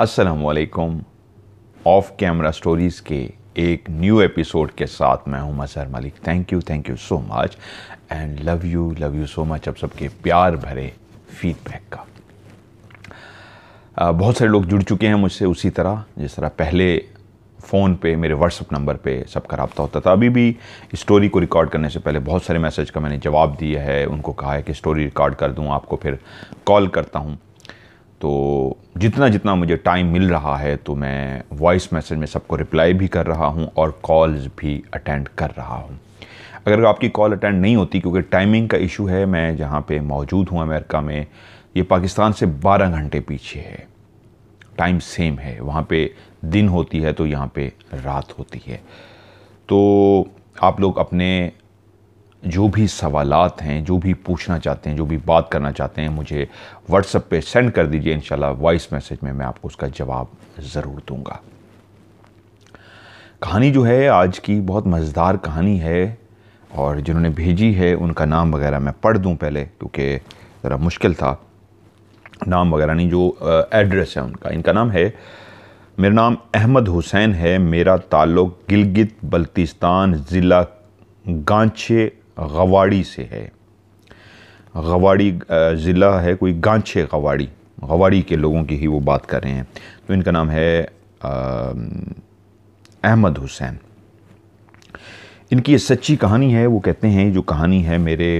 वालेकुम of camera stories के एक न्यू एपिसोड के साथ मैं हूं Mazhar Malik thank you thank you so much and love you love you so much अब सबके प्यार भरे फीडबैक का बहुत सारे लोग जुड़ चुके हैं मुझसे उसी तरह जिस तरह पहले फ़ोन पे मेरे व्हाट्सअप नंबर पे सबका रबता होता था अभी भी स्टोरी को रिकॉर्ड करने से पहले बहुत सारे मैसेज का मैंने जवाब दिया है उनको कहा है कि स्टोरी रिकॉर्ड कर दूँ आपको फिर कॉल करता हूँ तो जितना जितना मुझे टाइम मिल रहा है तो मैं वॉइस मैसेज में सबको रिप्लाई भी कर रहा हूँ और कॉल्स भी अटेंड कर रहा हूँ अगर आपकी कॉल अटेंड नहीं होती क्योंकि टाइमिंग का इशू है मैं जहाँ पे मौजूद हूँ अमेरिका में ये पाकिस्तान से 12 घंटे पीछे है टाइम सेम है वहाँ पे दिन होती है तो यहाँ पे रात होती है तो आप लोग अपने जो भी सवालात हैं जो भी पूछना चाहते हैं जो भी बात करना चाहते हैं मुझे व्हाट्सअप पे सेंड कर दीजिए इन वॉइस मैसेज में मैं आपको उसका जवाब ज़रूर दूंगा कहानी जो है आज की बहुत मज़ेदार कहानी है और जिन्होंने भेजी है उनका नाम वगैरह मैं पढ़ दूं पहले क्योंकि ज़रा मुश्किल था नाम वगैरह नहीं जो एड्रेस है उनका इनका नाम है मेरा नाम अहमद हुसैन है मेरा ताल्लुक़ गिलगित बल्तिस्तान ज़िला गांचे गवाड़ी से है गवाड़ी ज़िला है कोई गांछे गवाड़ी गवाड़ी के लोगों की ही वो बात कर रहे हैं तो इनका नाम है अहमद हुसैन इनकी ये सच्ची कहानी है वो कहते हैं जो कहानी है मेरे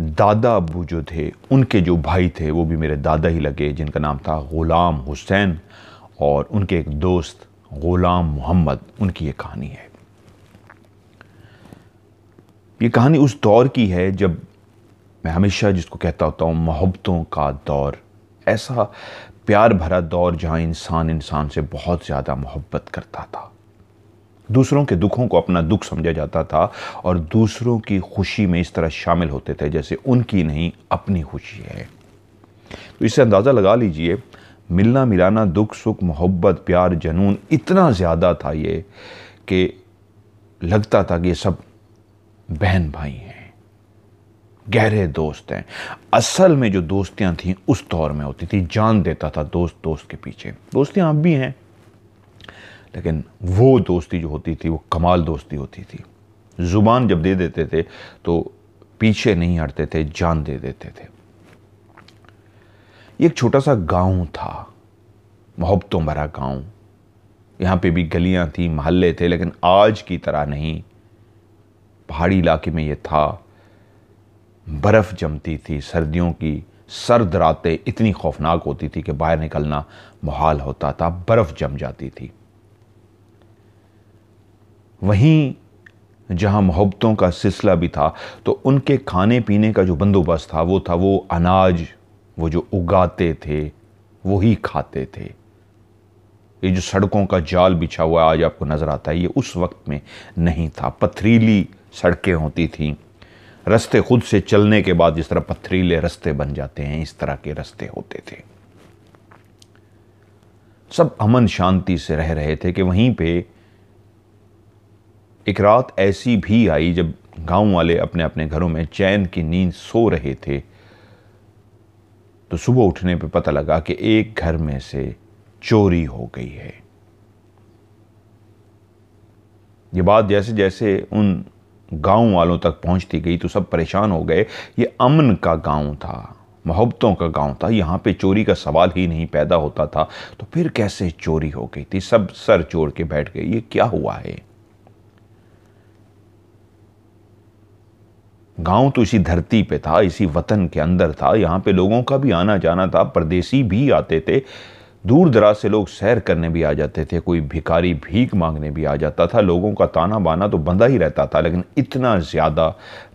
दादा अबू जो थे उनके जो भाई थे वो भी मेरे दादा ही लगे जिनका नाम था ग़ुलाम हुसैन और उनके एक दोस्त ग़ुलाम मोहम्मद उनकी ये कहानी है ये कहानी उस दौर की है जब मैं हमेशा जिसको कहता होता हूँ मोहब्बतों का दौर ऐसा प्यार भरा दौर जहाँ इंसान इंसान से बहुत ज़्यादा मोहब्बत करता था दूसरों के दुखों को अपना दुख समझा जाता था और दूसरों की खुशी में इस तरह शामिल होते थे जैसे उनकी नहीं अपनी खुशी है तो इससे अंदाज़ा लगा लीजिए मिलना मिलाना दुख सुख मोहब्बत प्यार जनून इतना ज़्यादा था ये कि लगता था कि ये सब बहन भाई हैं गहरे दोस्त हैं असल में जो दोस्तियाँ थी उस दौर में होती थी जान देता था दोस्त दोस्त के पीछे दोस्तियाँ अब भी हैं लेकिन वो दोस्ती जो होती थी वो कमाल दोस्ती होती थी ज़ुबान जब दे देते थे तो पीछे नहीं हटते थे जान दे देते थे एक छोटा सा गांव था मोहब्बतों भरा गांव यहाँ पे भी गलियाँ थी मोहल्ले थे लेकिन आज की तरह नहीं पहाड़ी इलाके में ये था बर्फ़ जमती थी सर्दियों की सर्द रातें इतनी खौफनाक होती थी कि बाहर निकलना मुहाल होता था बर्फ़ जम जाती थी वहीं जहाँ मोहब्बतों का सिलसिला भी था तो उनके खाने पीने का जो बंदोबस्त था वो था वो अनाज वो जो उगाते थे वही खाते थे ये जो सड़कों का जाल बिछा हुआ आज आपको नज़र आता है ये उस वक्त में नहीं था पथरीली सड़कें होती थीं रास्ते खुद से चलने के बाद जिस तरह पथरीले रास्ते बन जाते हैं इस तरह के रास्ते होते थे सब अमन शांति से रह रहे थे कि वहीं पे एक रात ऐसी भी आई जब गांव वाले अपने अपने घरों में चैन की नींद सो रहे थे तो सुबह उठने पे पता लगा कि एक घर में से चोरी हो गई है ये बात जैसे जैसे उन गांव वालों तक पहुंचती गई तो सब परेशान हो गए ये अमन का गांव था मोहब्बतों का गांव था यहाँ पे चोरी का सवाल ही नहीं पैदा होता था तो फिर कैसे चोरी हो गई थी सब सर चोर के बैठ गए ये क्या हुआ है गांव तो इसी धरती पे था इसी वतन के अंदर था यहाँ पे लोगों का भी आना जाना था परदेसी भी आते थे दूर दराज से लोग सैर करने भी आ जाते थे कोई भिखारी भीख मांगने भी आ जाता था लोगों का ताना बाना तो बंदा ही रहता था लेकिन इतना ज़्यादा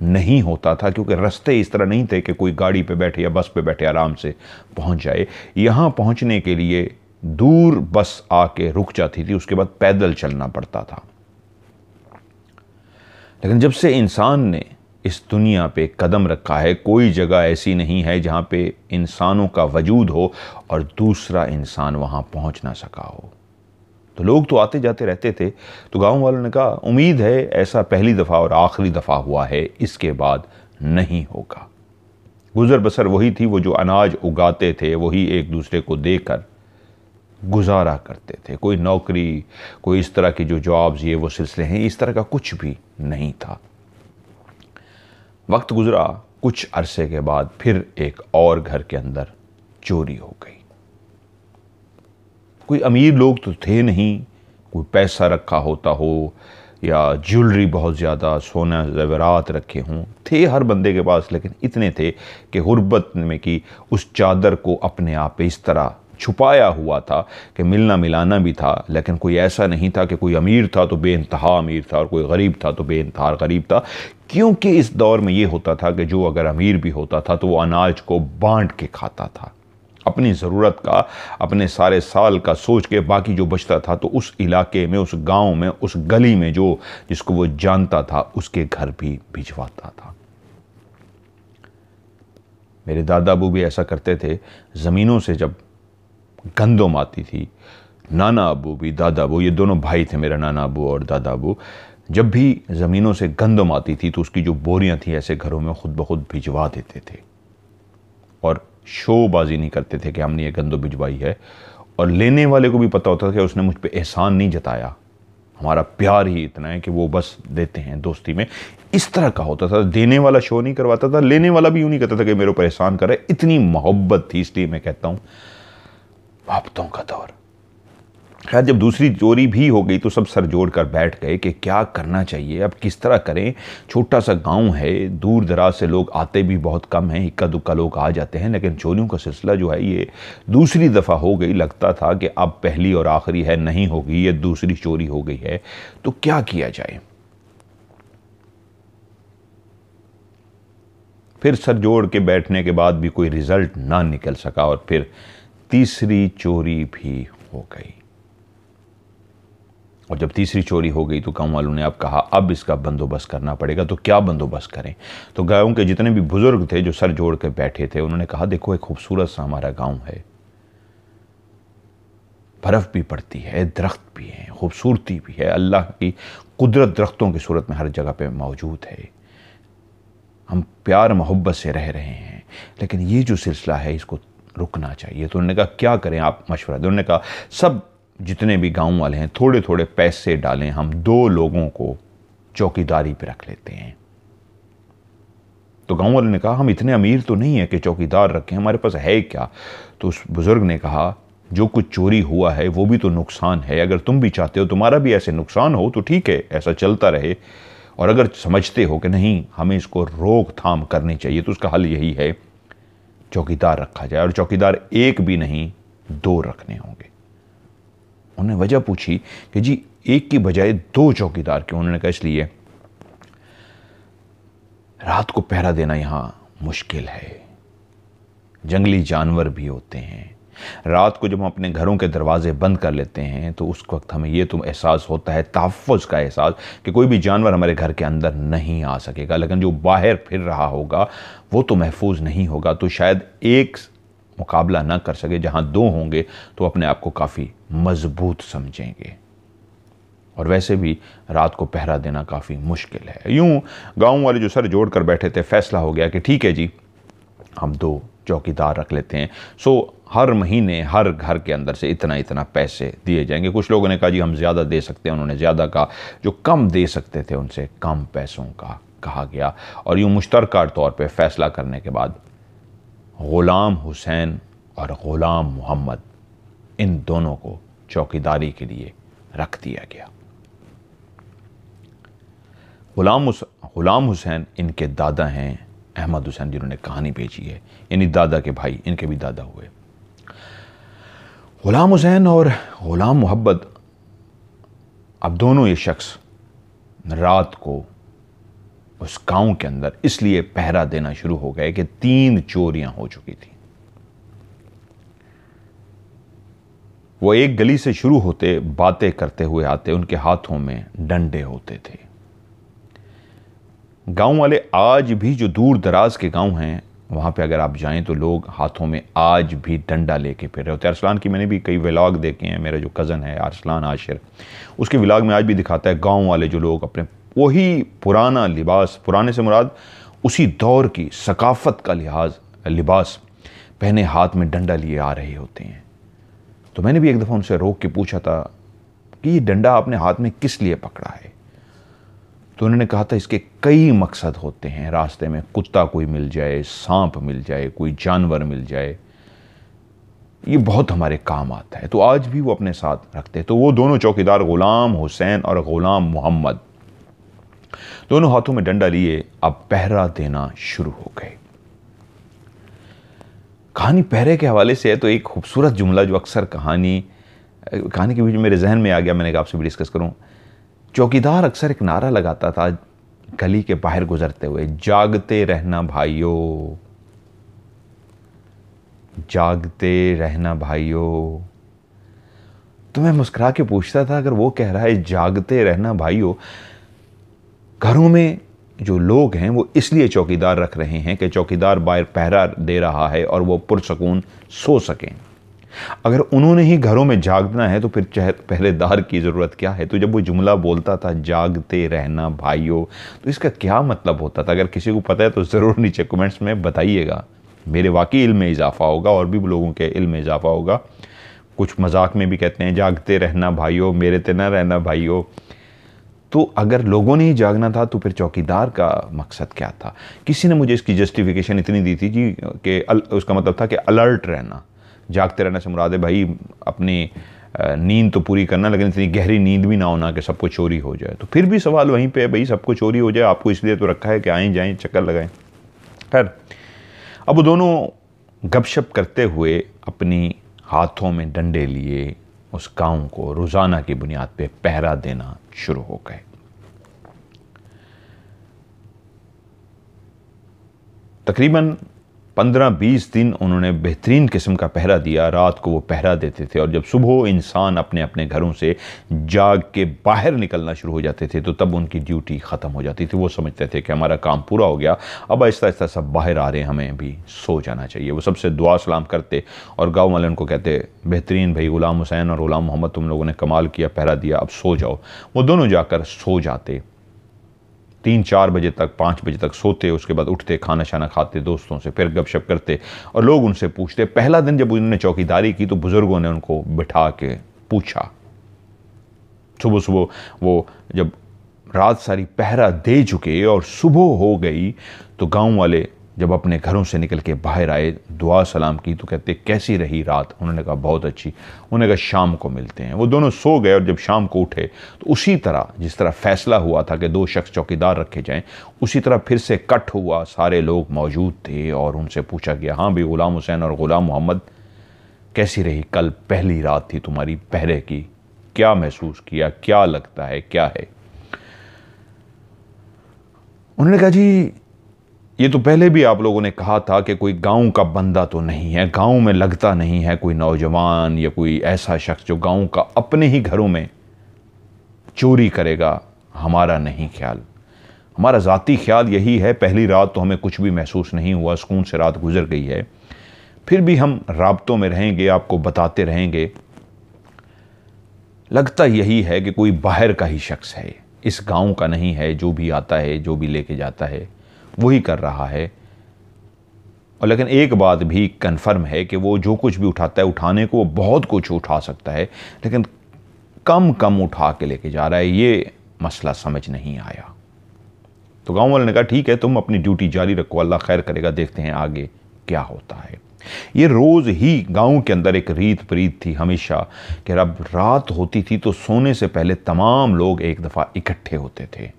नहीं होता था क्योंकि रास्ते इस तरह नहीं थे कि कोई गाड़ी पे बैठे या बस पे बैठे आराम से पहुंच जाए यहाँ पहुँचने के लिए दूर बस आके रुक जाती थी उसके बाद पैदल चलना पड़ता था लेकिन जब से इंसान ने इस दुनिया पे कदम रखा है कोई जगह ऐसी नहीं है जहाँ पे इंसानों का वजूद हो और दूसरा इंसान वहाँ पहुँच ना सका हो तो लोग तो आते जाते रहते थे तो गांव वालों ने कहा उम्मीद है ऐसा पहली दफ़ा और आखिरी दफ़ा हुआ है इसके बाद नहीं होगा गुज़र बसर वही थी वो जो अनाज उगाते थे वही एक दूसरे को देकर गुजारा करते थे कोई नौकरी कोई इस तरह की जो जॉब्स ये वो सिलसिले हैं इस तरह का कुछ भी नहीं था वक्त गुजरा कुछ अरसे के बाद फिर एक और घर के अंदर चोरी हो गई कोई अमीर लोग तो थे नहीं कोई पैसा रखा होता हो या ज्वेलरी बहुत ज़्यादा सोना जवरात रखे हों थे हर बंदे के पास लेकिन इतने थे कि गुर्बत में कि उस चादर को अपने आप इस तरह छुपाया हुआ था कि मिलना मिलाना भी था लेकिन कोई ऐसा नहीं था कि कोई अमीर था तो बे अमीर था और कोई गरीब था तो बे गरीब था क्योंकि इस दौर में ये होता था कि जो अगर अमीर भी होता था तो वो अनाज को बांट के खाता था अपनी ज़रूरत का अपने सारे साल का सोच के बाकी जो बचता था तो उस इलाके में उस गांव में उस गली में जो जिसको वो जानता था उसके घर भी भिजवाता था मेरे दादा अबू भी ऐसा करते थे ज़मीनों से जब गंदम आती थी नाना अबू भी दादा अबू ये दोनों भाई थे मेरा नाना अबू और दादा अबू जब भी ज़मीनों से गंदम आती थी तो उसकी जो बोरियाँ थी ऐसे घरों में ख़ुद ब खुद भिजवा देते थे और शोबाजी नहीं करते थे कि हमने ये गंदम भिजवाई है और लेने वाले को भी पता होता था कि उसने मुझ पर एहसान नहीं जताया हमारा प्यार ही इतना है कि वो बस देते हैं दोस्ती में इस तरह का होता था देने वाला शो नहीं करवाता था लेने वाला भी यूँ नहीं करता था कि मेरे ऊपर एहसान करे इतनी मोहब्बत थी इसलिए मैं कहता हूँ आपतों का दौर खैर जब दूसरी चोरी भी हो गई तो सब सर जोड़ कर बैठ गए कि क्या करना चाहिए अब किस तरह करें छोटा सा गांव है दूर दराज से लोग आते भी बहुत कम हैं इक्का दुक्का लोग आ जाते हैं लेकिन चोरियों का सिलसिला जो है ये दूसरी दफ़ा हो गई लगता था कि अब पहली और आखिरी है नहीं होगी ये दूसरी चोरी हो गई है तो क्या किया जाए फिर सर जोड़ के बैठने के बाद भी कोई रिज़ल्ट ना निकल सका और फिर तीसरी चोरी भी हो गई और जब तीसरी चोरी हो गई तो गांव वालों ने अब कहा अब इसका बंदोबस्त करना पड़ेगा तो क्या बंदोबस्त करें तो गांव के जितने भी बुज़ुर्ग थे जो सर जोड़ के बैठे थे उन्होंने कहा देखो एक खूबसूरत सा हमारा गांव है बर्फ़ भी पड़ती है दरख्त भी हैं खूबसूरती भी है अल्लाह की कुदरत दरख्तों की सूरत में हर जगह पे मौजूद है हम प्यार मोहब्बत से रह रहे हैं लेकिन ये जो सिलसिला है इसको रुकना चाहिए तो उन्होंने कहा क्या करें आप मशवरा दें तो उन्होंने कहा सब जितने भी गांव वाले हैं थोड़े थोड़े पैसे डालें हम दो लोगों को चौकीदारी पर रख लेते हैं तो गांव वाले ने कहा हम इतने अमीर तो नहीं है कि चौकीदार रखें हमारे पास है क्या तो उस बुज़ुर्ग ने कहा जो कुछ चोरी हुआ है वो भी तो नुकसान है अगर तुम भी चाहते हो तुम्हारा भी ऐसे नुकसान हो तो ठीक है ऐसा चलता रहे और अगर समझते हो कि नहीं हमें इसको रोकथाम करनी चाहिए तो उसका हल यही है चौकीदार रखा जाए और चौकीदार एक भी नहीं दो रखने होंगे उन्होंने वजह पूछी कि जी एक की बजाय दो चौकीदार क्यों उन्होंने कहा इसलिए रात को पहरा देना यहां मुश्किल है जंगली जानवर भी होते हैं रात को जब हम अपने घरों के दरवाजे बंद कर लेते हैं तो उस वक्त हमें यह तो एहसास होता है तहफ़ का एहसास कि कोई भी जानवर हमारे घर के अंदर नहीं आ सकेगा लेकिन जो बाहर फिर रहा होगा वो तो महफूज नहीं होगा तो शायद एक मुकाबला ना कर सके जहाँ दो होंगे तो अपने आप को काफ़ी मजबूत समझेंगे और वैसे भी रात को पहरा देना काफ़ी मुश्किल है यूँ गांव वाले जो सर जोड़ कर बैठे थे फैसला हो गया कि ठीक है जी हम दो चौकीदार रख लेते हैं सो हर महीने हर घर के अंदर से इतना इतना पैसे दिए जाएंगे कुछ लोगों ने कहा जी हम ज़्यादा दे सकते हैं उन्होंने ज़्यादा कहा जो कम दे सकते थे उनसे कम पैसों का कहा गया और यूँ मुश्तरक तौर पर फैसला करने के बाद ग़ुलाम हुसैन और ग़ुलाम मोहम्मद इन दोनों को चौकीदारी के लिए रख दिया गया ग़ुलाम ग़ुलाम हुसैन इनके दादा हैं अहमद हुसैन जिन्होंने कहानी भेजी है इन्हीं दादा के भाई इनके भी दादा हुए ग़ुलाम हुसैन और ग़ुलाम मोहब्बत अब दोनों ये शख्स रात को उस गांव के अंदर इसलिए पहरा देना शुरू हो गए कि तीन चोरियां हो चुकी थी वो एक गली से शुरू होते बातें करते हुए आते उनके हाथों में डंडे होते थे गांव वाले आज भी जो दूर दराज के गांव हैं वहाँ पे अगर आप जाएं तो लोग हाथों में आज भी डंडा लेके फिर रहे होते हैं अरसलान की मैंने भी कई व्लाग देखे हैं मेरा जो कज़न है अरसलान आशिर उसके व्लाग में आज भी दिखाता है गांव वाले जो लोग अपने वही पुराना लिबास पुराने से मुराद उसी दौर की सकाफत का लिहाज लिबास पहने हाथ में डंडा लिए आ रहे होते हैं तो मैंने भी एक दफ़ा उनसे रोक के पूछा था कि ये डंडा आपने हाथ में किस लिए पकड़ा है तो उन्होंने कहा था इसके कई मकसद होते हैं रास्ते में कुत्ता कोई मिल जाए सांप मिल जाए कोई जानवर मिल जाए ये बहुत हमारे काम आता है तो आज भी वो अपने साथ रखते हैं तो वो दोनों चौकीदार ग़ुलाम हुसैन और ग़ुलाम मोहम्मद दोनों हाथों में डंडा लिए अब पहरा देना शुरू हो गए कहानी पहरे के हवाले से है तो एक खूबसूरत जुमला जो अक्सर कहानी कहानी के बीच मेरे जहन में आ गया मैंने कहा आपसे भी डिस्कस करूँ चौकीदार अक्सर एक नारा लगाता था गली के बाहर गुजरते हुए जागते रहना भाइयों जागते रहना भाइयों तो मैं मुस्कुरा के पूछता था अगर वो कह रहा है जागते रहना भाइयों घरों में जो लोग हैं वो इसलिए चौकीदार रख रहे हैं कि चौकीदार बाहर पहरा दे रहा है और वो पुरसकून सो सकें अगर उन्होंने ही घरों में जागना है तो फिर चह पहरेदार की ज़रूरत क्या है तो जब वो जुमला बोलता था जागते रहना भाइयों तो इसका क्या मतलब होता था अगर किसी को पता है तो ज़रूर नीचे कमेंट्स में बताइएगा मेरे वाकई इल्म में इजाफ़ा होगा और भी लोगों के इल्म में इजाफ़ा होगा कुछ मजाक में भी कहते हैं जागते रहना भाइयों मेरे ते ना रहना भाइयों तो अगर लोगों ने ही जागना था तो फिर चौकीदार का मकसद क्या था किसी ने मुझे इसकी जस्टिफिकेशन इतनी दी थी कि उसका मतलब था कि अलर्ट रहना जागते रहना से मुराद है भाई अपनी नींद तो पूरी करना लेकिन इतनी गहरी नींद भी ना होना कि सबको चोरी हो जाए तो फिर भी सवाल वहीं पे है भाई सबको चोरी हो जाए आपको इसलिए तो रखा है कि आए जाएँ चक्कर लगाएं खैर अब वो दोनों गपशप करते हुए अपनी हाथों में डंडे लिए उस गांव को रोज़ाना की बुनियाद पे पहरा देना शुरू हो गए तकरीबन पंद्रह बीस दिन उन्होंने बेहतरीन किस्म का पहरा दिया रात को वो पहरा देते थे और जब सुबह इंसान अपने अपने घरों से जाग के बाहर निकलना शुरू हो जाते थे तो तब उनकी ड्यूटी ख़त्म हो जाती थी वो समझते थे कि हमारा काम पूरा हो गया अब आहिस्ता आहिस्ता सब बाहर आ रहे हैं हमें भी सो जाना चाहिए वो सबसे दुआ सलाम करते और गाँव वाले उनको कहते बेहतरीन भाई ग़ुलाम हुसैन और ग़ुलाम मोहम्मद तुम लोगों ने कमाल किया पहरा दिया अब सो जाओ वो दोनों जाकर सो जाते तीन चार बजे तक पाँच बजे तक सोते उसके बाद उठते खाना शाना खाते दोस्तों से फिर गपशप करते और लोग उनसे पूछते पहला दिन जब उन्होंने चौकीदारी की तो बुज़ुर्गों ने उनको बिठा के पूछा सुबह सुबह वो जब रात सारी पहरा दे चुके और सुबह हो गई तो गांव वाले जब अपने घरों से निकल के बाहर आए दुआ सलाम की तो कहते कैसी रही रात उन्होंने कहा बहुत अच्छी उन्होंने कहा शाम को मिलते हैं वो दोनों सो गए और जब शाम को उठे तो उसी तरह जिस तरह फैसला हुआ था कि दो शख्स चौकीदार रखे जाएं उसी तरह फिर से कट हुआ सारे लोग मौजूद थे और उनसे पूछा गया हाँ भाई ग़ुलाम हुसैन और ग़ुलाम मोहम्मद कैसी रही कल पहली रात थी तुम्हारी पहले की क्या महसूस किया क्या लगता है क्या है उन्होंने कहा जी ये तो पहले भी आप लोगों ने कहा था कि कोई गांव का बंदा तो नहीं है गांव में लगता नहीं है कोई नौजवान या कोई ऐसा शख्स जो गांव का अपने ही घरों में चोरी करेगा हमारा नहीं ख्याल हमारा ज़ाती ख्याल यही है पहली रात तो हमें कुछ भी महसूस नहीं हुआ सुकून से रात गुजर गई है फिर भी हम रबतों में रहेंगे आपको बताते रहेंगे लगता यही है कि कोई बाहर का ही शख्स है इस गांव का नहीं है जो भी आता है जो भी लेके जाता है वही कर रहा है और लेकिन एक बात भी कन्फर्म है कि वो जो कुछ भी उठाता है उठाने को वो बहुत कुछ उठा सकता है लेकिन कम कम उठा के लेके जा रहा है ये मसला समझ नहीं आया तो गाँव वाले ने कहा ठीक है तुम अपनी ड्यूटी जारी रखो अल्लाह खैर करेगा देखते हैं आगे क्या होता है ये रोज़ ही गांव के अंदर एक रीत प्रीत थी हमेशा कि रब रात होती थी तो सोने से पहले तमाम लोग एक दफ़ा इकट्ठे होते थे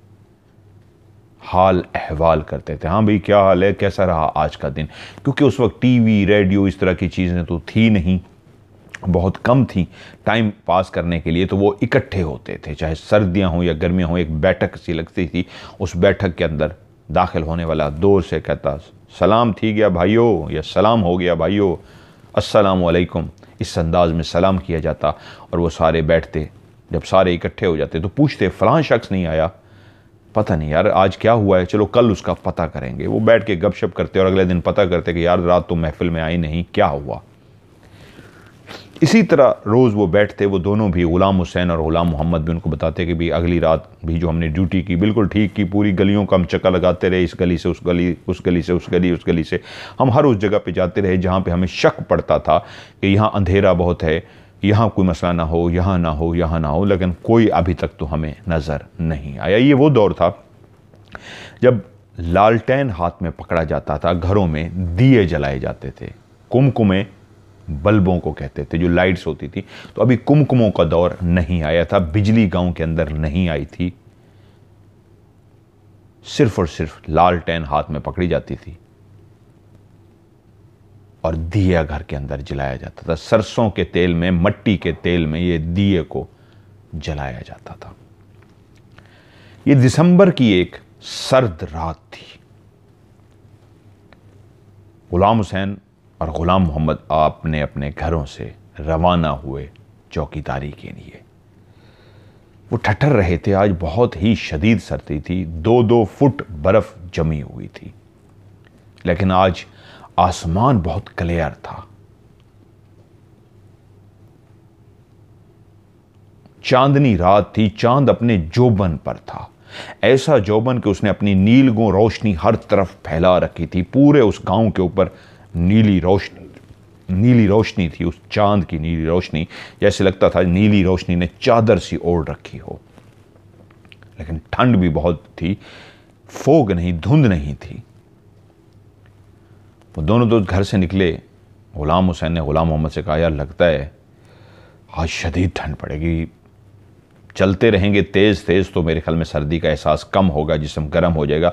हाल अहवाल करते थे हाँ भाई क्या हाल है कैसा रहा आज का दिन क्योंकि उस वक्त टीवी रेडियो इस तरह की चीज़ें तो थी नहीं बहुत कम थी टाइम पास करने के लिए तो वो इकट्ठे होते थे चाहे सर्दियां हों या गर्मियां हों एक बैठक सी लगती थी उस बैठक के अंदर दाखिल होने वाला दूर से कहता सलाम थी गया भाइयों या सलाम हो गया भाइयों वालेकुम इस अंदाज में सलाम किया जाता और वो सारे बैठते जब सारे इकट्ठे हो जाते तो पूछते फलां शख्स नहीं आया पता नहीं यार आज क्या हुआ है चलो कल उसका पता करेंगे वो बैठ के गपशप करते और अगले दिन पता करते कि यार रात तो महफिल में आई नहीं क्या हुआ इसी तरह रोज़ वो बैठते वो दोनों भी ग़ुलाम हुसैन और ग़ुलाम मोहम्मद भी उनको बताते कि भाई अगली रात भी जो हमने ड्यूटी की बिल्कुल ठीक की पूरी गलियों का हम चक्का लगाते रहे इस गली से उस गली उस गली से उस गली उस गली से हम हर उस जगह पे जाते रहे जहाँ पे हमें शक पड़ता था कि यहाँ अंधेरा बहुत है यहाँ कोई मसला ना हो यहाँ ना हो यहाँ ना हो लेकिन कोई अभी तक तो हमें नज़र नहीं आया ये वो दौर था जब लालटेन हाथ में पकड़ा जाता था घरों में दिए जलाए जाते थे कुमकुमे बल्बों को कहते थे जो लाइट्स होती थी तो अभी कुमकुमों का दौर नहीं आया था बिजली गांव के अंदर नहीं आई थी सिर्फ और सिर्फ लालटेन हाथ में पकड़ी जाती थी और दिया घर के अंदर जलाया जाता था सरसों के तेल में मट्टी के तेल में ये दिए को जलाया जाता था ये दिसंबर की एक सर्द रात थी गुलाम हुसैन और ग़ुलाम मोहम्मद आपने अपने घरों से रवाना हुए चौकीदारी के लिए वो ठठर रहे थे आज बहुत ही शदीद सर्दी थी दो दो फुट बर्फ़ जमी हुई थी लेकिन आज आसमान बहुत क्लियर था चांदनी रात थी चांद अपने जोबन पर था ऐसा जोबन कि उसने अपनी नीलगों रोशनी हर तरफ फैला रखी थी पूरे उस गांव के ऊपर नीली रोशनी नीली रोशनी थी उस चांद की नीली रोशनी जैसे लगता था नीली रोशनी ने चादर सी ओढ़ रखी हो लेकिन ठंड भी बहुत थी फोग नहीं धुंध नहीं थी वो दोनों दोस्त घर से निकले ग़ुलाम हुसैन ने ग़ुलाम मोहम्मद से कहा यार लगता है आज शदीद ठंड पड़ेगी चलते रहेंगे तेज़ तेज़ तो मेरे ख्याल में सर्दी का एहसास कम होगा जिसम गर्म हो जाएगा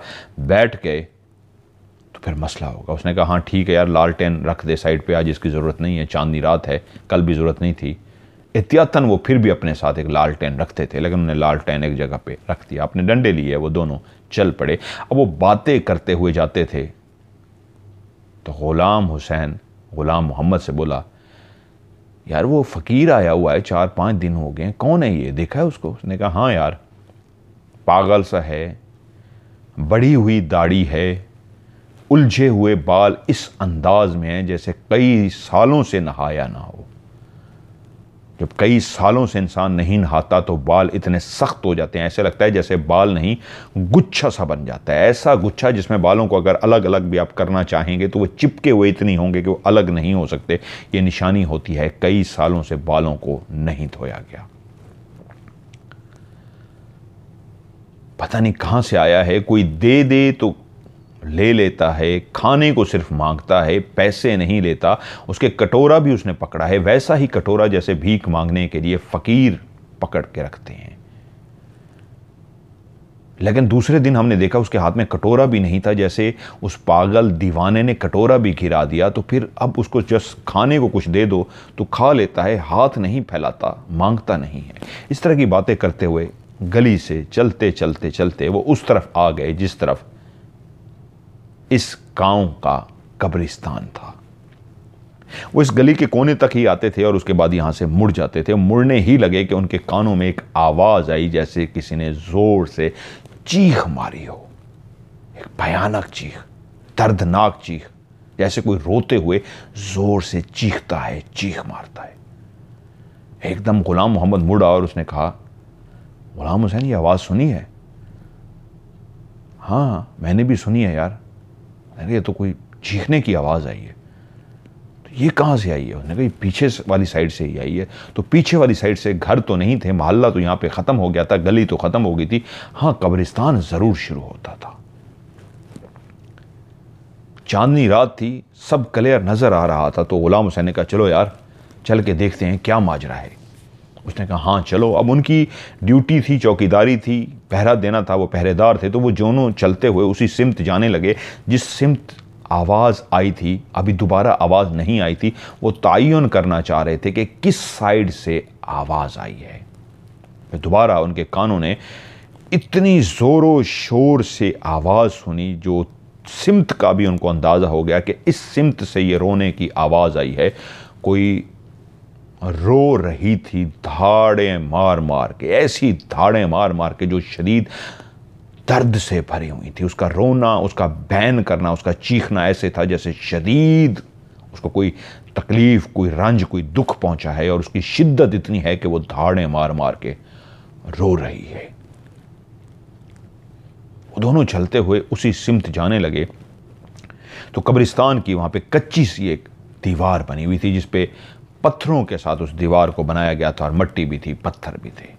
बैठ के तो फिर मसला होगा उसने कहा हाँ ठीक है यार लालटेन रख दे साइड पे आज इसकी ज़रूरत नहीं है चांदनी रात है कल भी ज़रूरत नहीं थी एहतियातन वो फिर भी अपने साथ एक लालटेन रखते थे लेकिन उन्हें लालटेन एक जगह पे रख दिया अपने डंडे लिए वो दोनों चल पड़े अब वो बातें करते हुए जाते थे तो ग़ुलाम हुसैन ग़ुलाम मोहम्मद से बोला यार वो फ़कीर आया हुआ है चार पाँच दिन हो गए कौन है ये देखा है उसको उसने कहा हाँ यार पागल सा है बड़ी हुई दाढ़ी है उलझे हुए बाल इस अंदाज में हैं जैसे कई सालों से नहाया ना हो जब कई सालों से इंसान नहीं नहाता तो बाल इतने सख्त हो जाते हैं ऐसे लगता है जैसे बाल नहीं गुच्छा सा बन जाता है ऐसा गुच्छा जिसमें बालों को अगर अलग अलग भी आप करना चाहेंगे तो वो चिपके हुए इतनी होंगे कि वो अलग नहीं हो सकते ये निशानी होती है कई सालों से बालों को नहीं धोया गया पता नहीं कहाँ से आया है कोई दे दे तो ले लेता है खाने को सिर्फ मांगता है पैसे नहीं लेता उसके कटोरा भी उसने पकड़ा है वैसा ही कटोरा जैसे भीख मांगने के लिए फ़कीर पकड़ के रखते हैं लेकिन दूसरे दिन हमने देखा उसके हाथ में कटोरा भी नहीं था जैसे उस पागल दीवाने ने कटोरा भी गिरा दिया तो फिर अब उसको जस्ट खाने को कुछ दे दो तो खा लेता है हाथ नहीं फैलाता मांगता नहीं है इस तरह की बातें करते हुए गली से चलते चलते चलते वो उस तरफ आ गए जिस तरफ इस गांव का कब्रिस्तान था वो इस गली के कोने तक ही आते थे और उसके बाद यहां से मुड़ जाते थे मुड़ने ही लगे कि उनके कानों में एक आवाज़ आई जैसे किसी ने ज़ोर से चीख मारी हो एक भयानक चीख दर्दनाक चीख जैसे कोई रोते हुए ज़ोर से चीखता है चीख मारता है एकदम ग़ुलाम मोहम्मद मुड़ा और उसने कहा ग़ुलाम हुसैन ये आवाज़ सुनी है हाँ मैंने भी सुनी है यार मैंने ये तो कोई चीखने की आवाज़ आई है तो ये कहाँ से आई है उन्होंने कहा पीछे वाली साइड से ही आई है तो पीछे वाली साइड से घर तो नहीं थे मोहल्ला तो यहाँ पे ख़त्म हो गया था गली तो ख़त्म हो गई थी हाँ कब्रिस्तान ज़रूर शुरू होता था चांदनी रात थी सब क्लियर नज़र आ रहा था तो गुलाम हुसैन ने कहा चलो यार चल के देखते हैं क्या माजरा है उसने कहा हाँ चलो अब उनकी ड्यूटी थी चौकीदारी थी पहरा देना था वो पहरेदार थे तो वो जोनों चलते हुए उसी सिमत जाने लगे जिस सिमत आवाज़ आई थी अभी दोबारा आवाज़ नहीं आई थी वो तयन करना चाह रहे थे कि किस साइड से आवाज़ आई है फिर दोबारा उनके कानों ने इतनी ज़ोरों शोर से आवाज़ सुनी जो सिमत का भी उनको अंदाज़ा हो गया कि इस सिमत से ये रोने की आवाज़ आई है कोई रो रही थी धाड़े मार मार के ऐसी धाड़े मार मार के जो शरीर दर्द से भरी हुई थी उसका रोना उसका बैन करना उसका चीखना ऐसे था जैसे शदीद उसको कोई तकलीफ़ कोई रंज कोई दुख पहुंचा है और उसकी शिद्दत इतनी है कि वो धाड़े मार मार के रो रही है वो दोनों चलते हुए उसी सिमत जाने लगे तो कब्रिस्तान की वहां पे कच्ची सी एक दीवार बनी हुई थी जिसपे पत्थरों के साथ उस दीवार को बनाया गया था और मट्टी भी थी पत्थर भी थे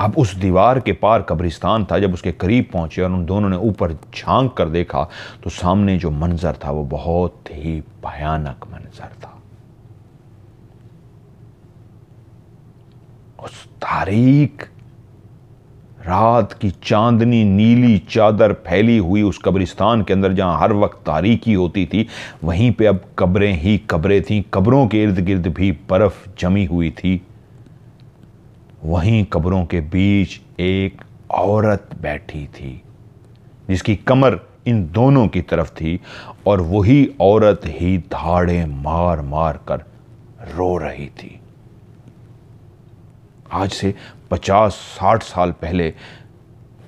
अब उस दीवार के पार कब्रिस्तान था जब उसके करीब पहुंचे और उन दोनों ने ऊपर झांक कर देखा तो सामने जो मंजर था वो बहुत ही भयानक मंजर था उस तारीख रात की चांदनी नीली चादर फैली हुई उस कब्रिस्तान के अंदर जहाँ हर वक्त तारीकी होती थी वहीं पे अब कब्रें ही कब्रें थीं कब्रों के इर्द गिर्द भी बर्फ़ जमी हुई थी वहीं कब्रों के बीच एक औरत बैठी थी जिसकी कमर इन दोनों की तरफ थी और वही औरत ही धाड़े मार मार कर रो रही थी आज से पचास साठ साल पहले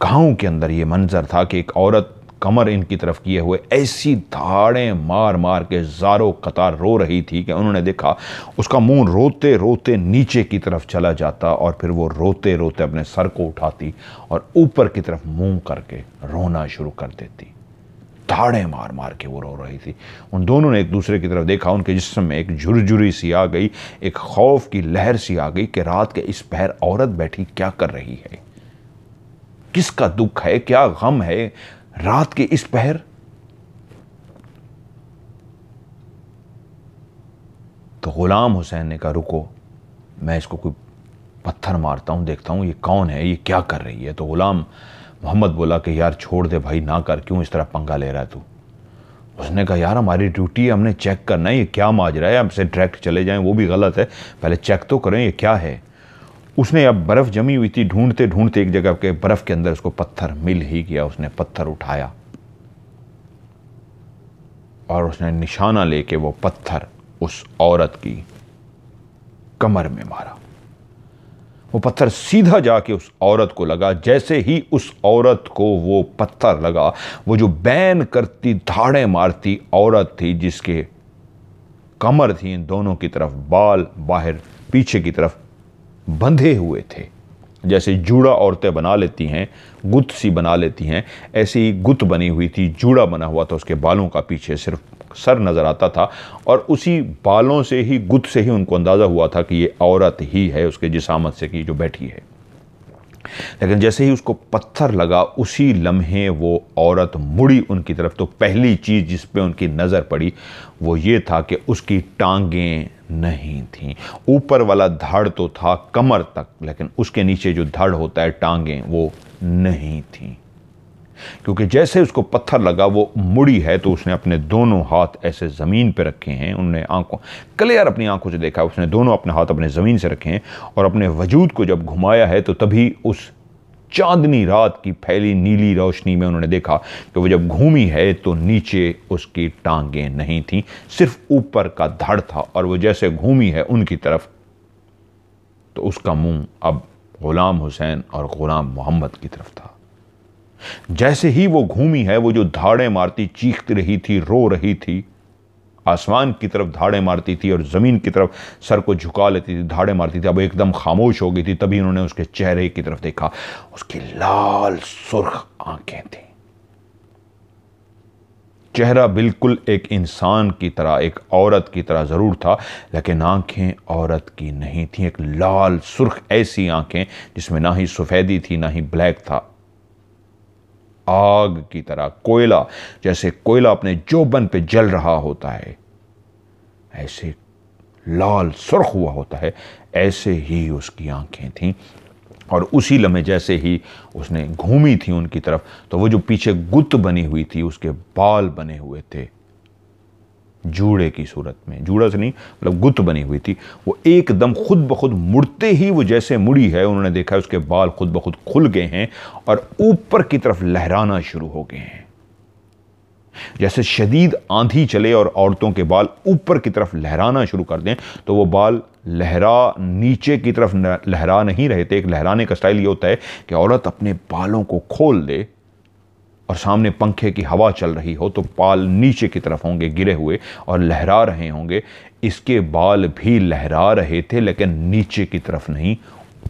गाँव के अंदर ये मंज़र था कि एक औरत कमर इनकी तरफ किए हुए ऐसी धाड़ें मार मार के जारो कतार रो रही थी कि उन्होंने देखा उसका मुंह रोते रोते नीचे की तरफ चला जाता और फिर वो रोते रोते अपने सर को उठाती और ऊपर की तरफ मुंह करके रोना शुरू कर देती धाड़े मार मार के वो रो रही थी उन दोनों ने एक दूसरे की तरफ देखा उनके जिसम में एक झुरझुरी सी आ गई एक खौफ की लहर सी आ गई कि रात के इस पहर औरत बैठी क्या कर रही है किसका दुख है क्या गम है रात के इस पहर तो ग़ुलाम हुसैन ने कहा रुको मैं इसको कोई पत्थर मारता हूं देखता हूं ये कौन है ये क्या कर रही है तो ग़ुलाम मोहम्मद बोला कि यार छोड़ दे भाई ना कर क्यों इस तरह पंगा ले रहा है तू उसने कहा यार हमारी ड्यूटी है हमने चेक करना है ये क्या माजरा है हमसे डायरेक्ट चले जाएं वो भी गलत है पहले चेक तो करें ये क्या है उसने अब बर्फ़ जमी हुई थी ढूंढते ढूंढते एक जगह के बर्फ़ के अंदर उसको पत्थर मिल ही गया उसने पत्थर उठाया और उसने निशाना लेके वो पत्थर उस औरत की कमर में मारा वो पत्थर सीधा जाके उस औरत को लगा जैसे ही उस औरत को वो पत्थर लगा वो जो बैन करती धाड़े मारती औरत थी जिसके कमर थी इन दोनों की तरफ बाल बाहर पीछे की तरफ बंधे हुए थे जैसे जूड़ा औरतें बना लेती हैं गुत सी बना लेती हैं ऐसी ही गुत बनी हुई थी जूड़ा बना हुआ था उसके बालों का पीछे सिर्फ सर नज़र आता था और उसी बालों से ही गुत से ही उनको अंदाज़ा हुआ था कि ये औरत ही है उसके जिसामत से कि जो बैठी है लेकिन जैसे ही उसको पत्थर लगा उसी लम्हे वो औरत मुड़ी उनकी तरफ तो पहली चीज़ जिस पे उनकी नज़र पड़ी वो ये था कि उसकी टांगें नहीं थी ऊपर वाला धड़ तो था कमर तक लेकिन उसके नीचे जो धड़ होता है टांगें वो नहीं थी क्योंकि जैसे उसको पत्थर लगा वो मुड़ी है तो उसने अपने दोनों हाथ ऐसे ज़मीन पर रखे हैं उनने आंखों क्लियर अपनी आंखों से देखा उसने दोनों अपने हाथ अपने ज़मीन से रखे हैं और अपने वजूद को जब घुमाया है तो तभी उस चांदनी रात की फैली नीली रोशनी में उन्होंने देखा कि वो जब घूमी है तो नीचे उसकी टांगें नहीं थी सिर्फ ऊपर का धड़ था और वो जैसे घूमी है उनकी तरफ तो उसका मुंह अब गुलाम हुसैन और गुलाम मोहम्मद की तरफ था जैसे ही वो घूमी है वो जो धाड़े मारती चीखती रही थी रो रही थी आसमान की तरफ धाड़े मारती थी और ज़मीन की तरफ सर को झुका लेती थी धाड़े मारती थी अब एकदम खामोश हो गई थी तभी उन्होंने उसके चेहरे की तरफ देखा उसकी लाल सुर्ख आंखें थी चेहरा बिल्कुल एक इंसान की तरह एक औरत की तरह ज़रूर था लेकिन आंखें औरत की नहीं थी एक लाल सुर्ख ऐसी आंखें जिसमें ना ही सफ़ेदी थी ना ही ब्लैक था आग की तरह कोयला जैसे कोयला अपने जोबन पे जल रहा होता है ऐसे लाल सुर्ख हुआ होता है ऐसे ही उसकी आंखें थीं और उसी लम्हे जैसे ही उसने घूमी थी उनकी तरफ तो वो जो पीछे गुत बनी हुई थी उसके बाल बने हुए थे जूड़े की सूरत में जूड़ा से नहीं मतलब गुत बनी हुई थी वो एकदम खुद ब खुद मुड़ते ही वो जैसे मुड़ी है उन्होंने देखा उसके बाल खुद ब खुद खुल गए हैं और ऊपर की तरफ लहराना शुरू हो गए हैं जैसे शदीद आंधी चले और औरतों के बाल ऊपर की तरफ लहराना शुरू कर दें तो वो बाल लहरा नीचे की तरफ लहरा नहीं रहे थे एक लहराने का स्टाइल ये होता है कि औरत अपने बालों को खोल दे और सामने पंखे की हवा चल रही हो तो पाल नीचे की तरफ होंगे गिरे हुए और लहरा रहे होंगे इसके बाल भी लहरा रहे थे लेकिन नीचे की तरफ नहीं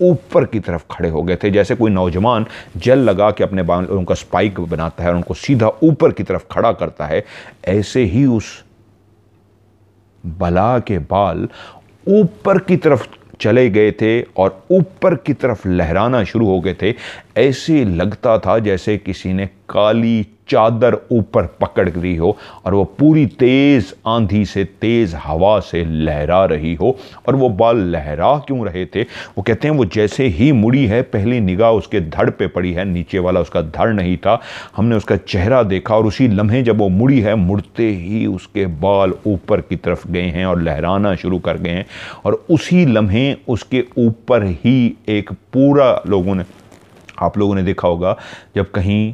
ऊपर की तरफ खड़े हो गए थे जैसे कोई नौजवान जल लगा के अपने बालों का स्पाइक बनाता है और उनको सीधा ऊपर की तरफ खड़ा करता है ऐसे ही उस बला के बाल ऊपर की तरफ चले गए थे और ऊपर की तरफ लहराना शुरू हो गए थे ऐसे लगता था जैसे किसी ने काली चादर ऊपर पकड़ रही हो और वो पूरी तेज़ आंधी से तेज़ हवा से लहरा रही हो और वो बाल लहरा क्यों रहे थे वो कहते हैं वो जैसे ही मुड़ी है पहली निगाह उसके धड़ पे पड़ी है नीचे वाला उसका धड़ नहीं था हमने उसका चेहरा देखा और उसी लम्हे जब वो मुड़ी है मुड़ते ही उसके बाल ऊपर की तरफ गए हैं और लहराना शुरू कर गए हैं और उसी लम्हे उसके ऊपर ही एक पूरा लोगों ने आप लोगों ने देखा होगा जब कहीं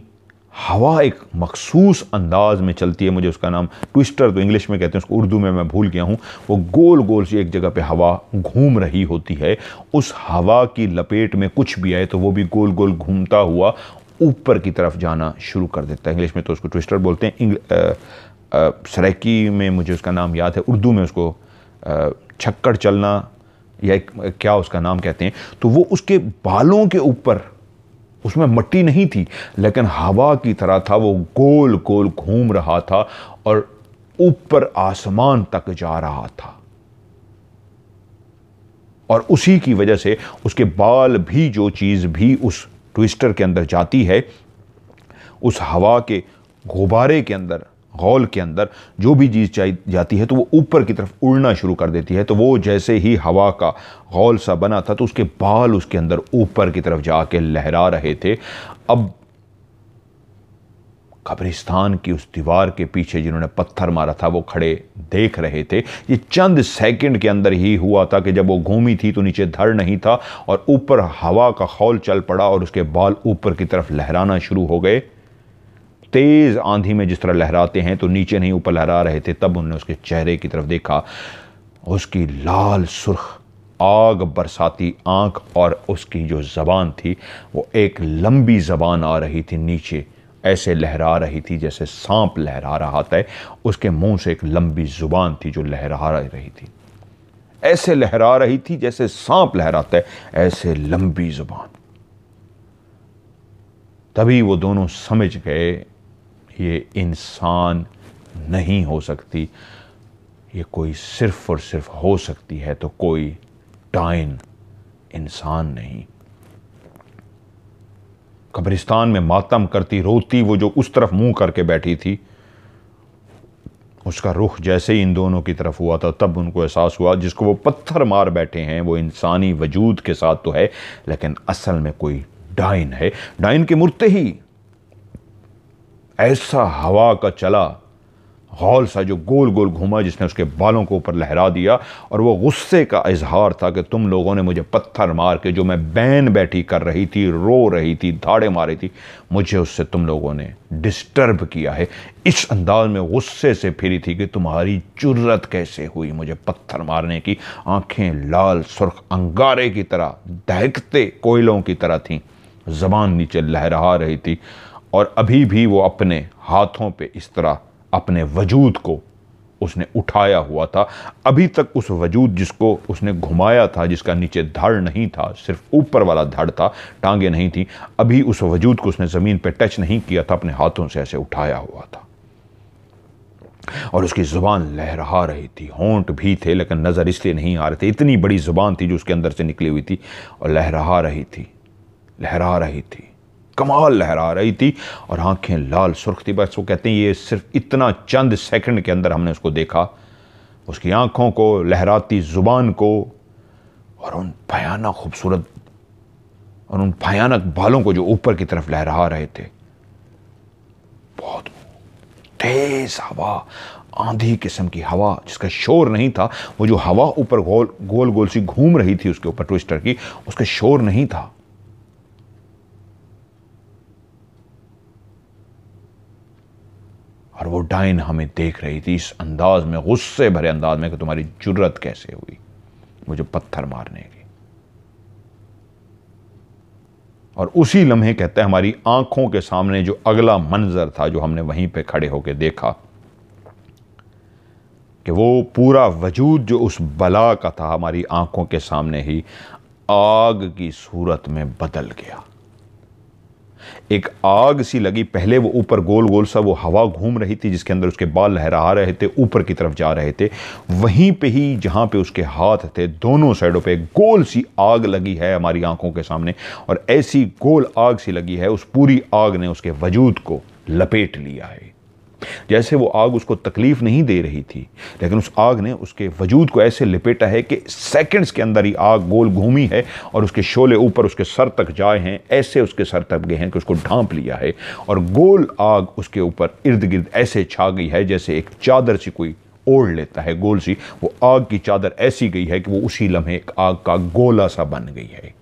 हवा एक मखसूस अंदाज में चलती है मुझे उसका नाम ट्विस्टर तो इंग्लिश में कहते हैं उसको उर्दू में मैं भूल गया हूँ वो गोल गोल सी एक जगह पे हवा घूम रही होती है उस हवा की लपेट में कुछ भी आए तो वो भी गोल गोल घूमता हुआ ऊपर की तरफ जाना शुरू कर देता है इंग्लिश में तो उसको ट्विस्टर बोलते हैं सरेकी में मुझे उसका नाम याद है उर्दू में उसको छक्कड़ चलना या क्या उसका नाम कहते हैं तो वो उसके बालों के ऊपर उसमें मट्टी नहीं थी लेकिन हवा की तरह था वो गोल गोल घूम रहा था और ऊपर आसमान तक जा रहा था और उसी की वजह से उसके बाल भी जो चीज़ भी उस ट्विस्टर के अंदर जाती है उस हवा के गुब्बारे के अंदर हॉल के अंदर जो भी चीज़ चाह जाती है तो वो ऊपर की तरफ उड़ना शुरू कर देती है तो वो जैसे ही हवा का हॉल सा बना था तो उसके बाल उसके अंदर ऊपर की तरफ जाके लहरा रहे थे अब कब्रिस्तान की उस दीवार के पीछे जिन्होंने पत्थर मारा था वो खड़े देख रहे थे ये चंद सेकंड के अंदर ही हुआ था कि जब वो घूमी थी तो नीचे धड़ नहीं था और ऊपर हवा का खौल चल पड़ा और उसके बाल ऊपर की तरफ लहराना शुरू हो गए तेज़ आंधी में जिस तरह लहराते हैं तो नीचे नहीं ऊपर लहरा रहे थे तब उन्होंने उसके चेहरे की तरफ देखा उसकी लाल सुर्ख आग बरसाती आंख और उसकी जो ज़बान थी वो एक लंबी ज़बान आ रही थी नीचे ऐसे लहरा रही थी जैसे सांप लहरा रहा था उसके मुंह से एक लंबी ज़ुबान थी जो लहरा रही थी ऐसे लहरा रही थी जैसे सांप लहराता है ऐसे लंबी ज़ुबान तभी वो दोनों समझ गए ये इंसान नहीं हो सकती ये कोई सिर्फ और सिर्फ हो सकती है तो कोई टाइन इंसान नहीं कब्रिस्तान में मातम करती रोती वो जो उस तरफ मुंह करके बैठी थी उसका रुख जैसे ही इन दोनों की तरफ हुआ था तब उनको एहसास हुआ जिसको वो पत्थर मार बैठे हैं वो इंसानी वजूद के साथ तो है लेकिन असल में कोई डाइन है डाइन के मुड़ते ही ऐसा हवा का चला हॉल सा जो गोल गोल घूमा जिसने उसके बालों को ऊपर लहरा दिया और वो गुस्से का इजहार था कि तुम लोगों ने मुझे पत्थर मार के जो मैं बैन बैठी कर रही थी रो रही थी धाड़े मारी थी मुझे उससे तुम लोगों ने डिस्टर्ब किया है इस अंदाज में गुस्से से फिरी थी कि तुम्हारी जुर्रत कैसे हुई मुझे पत्थर मारने की आंखें लाल सुर्ख अंगारे की तरह दहकते कोयलों की तरह थी जबान नीचे लहरा रही थी और अभी भी वो अपने हाथों पे इस तरह अपने वजूद को उसने उठाया हुआ था अभी तक उस वजूद जिसको उसने घुमाया था जिसका नीचे धड़ नहीं था सिर्फ ऊपर वाला धड़ था टांगे नहीं थी अभी उस वजूद को उसने ज़मीन पर टच नहीं किया था अपने हाथों से ऐसे उठाया हुआ था और उसकी ज़ुबान लहरा रही थी होंठ भी थे लेकिन नज़र इसलिए नहीं आ रहे थे इतनी बड़ी ज़ुबान थी जो उसके अंदर से निकली हुई थी और लहरा रही थी लहरा रही थी कमाल लहरा रही थी और आंखें लाल सुर्ख थी बस वो कहते हैं ये सिर्फ इतना चंद सेकंड के अंदर हमने उसको देखा उसकी आंखों को लहराती ज़ुबान को और उन भयानक खूबसूरत और उन भयानक बालों को जो ऊपर की तरफ लहरा रहे थे बहुत तेज हवा आंधी किस्म की हवा जिसका शोर नहीं था वो जो हवा ऊपर गोल गोल गोल सी घूम रही थी उसके ऊपर ट्विस्टर की उसका शोर नहीं था और वो डाइन हमें देख रही थी इस अंदाज में गुस्से भरे अंदाज में कि तुम्हारी जुर्रत कैसे हुई मुझे पत्थर मारने की और उसी लम्हे कहते हैं हमारी आंखों के सामने जो अगला मंजर था जो हमने वहीं पे खड़े होकर देखा कि वो पूरा वजूद जो उस बला का था हमारी आंखों के सामने ही आग की सूरत में बदल गया एक आग सी लगी पहले वो ऊपर गोल गोल सा वो हवा घूम रही थी जिसके अंदर उसके बाल लहरा रहे थे ऊपर की तरफ जा रहे थे वहीं पे ही जहाँ पे उसके हाथ थे दोनों साइडों पे गोल सी आग लगी है हमारी आंखों के सामने और ऐसी गोल आग सी लगी है उस पूरी आग ने उसके वजूद को लपेट लिया है जैसे वो आग उसको तकलीफ़ नहीं दे रही थी लेकिन उस आग ने उसके वजूद को ऐसे लपेटा है कि सेकंड्स के अंदर ही आग गोल घूमी है और उसके शोले ऊपर उसके सर तक जाए हैं ऐसे उसके सर तक गए हैं कि उसको ढांप लिया है और गोल आग उसके ऊपर इर्द गिर्द ऐसे छा गई है जैसे एक चादर सी कोई ओढ़ लेता है गोल सी वो आग की चादर ऐसी गई है कि वो उसी लम्हे एक आग का गोला सा बन गई है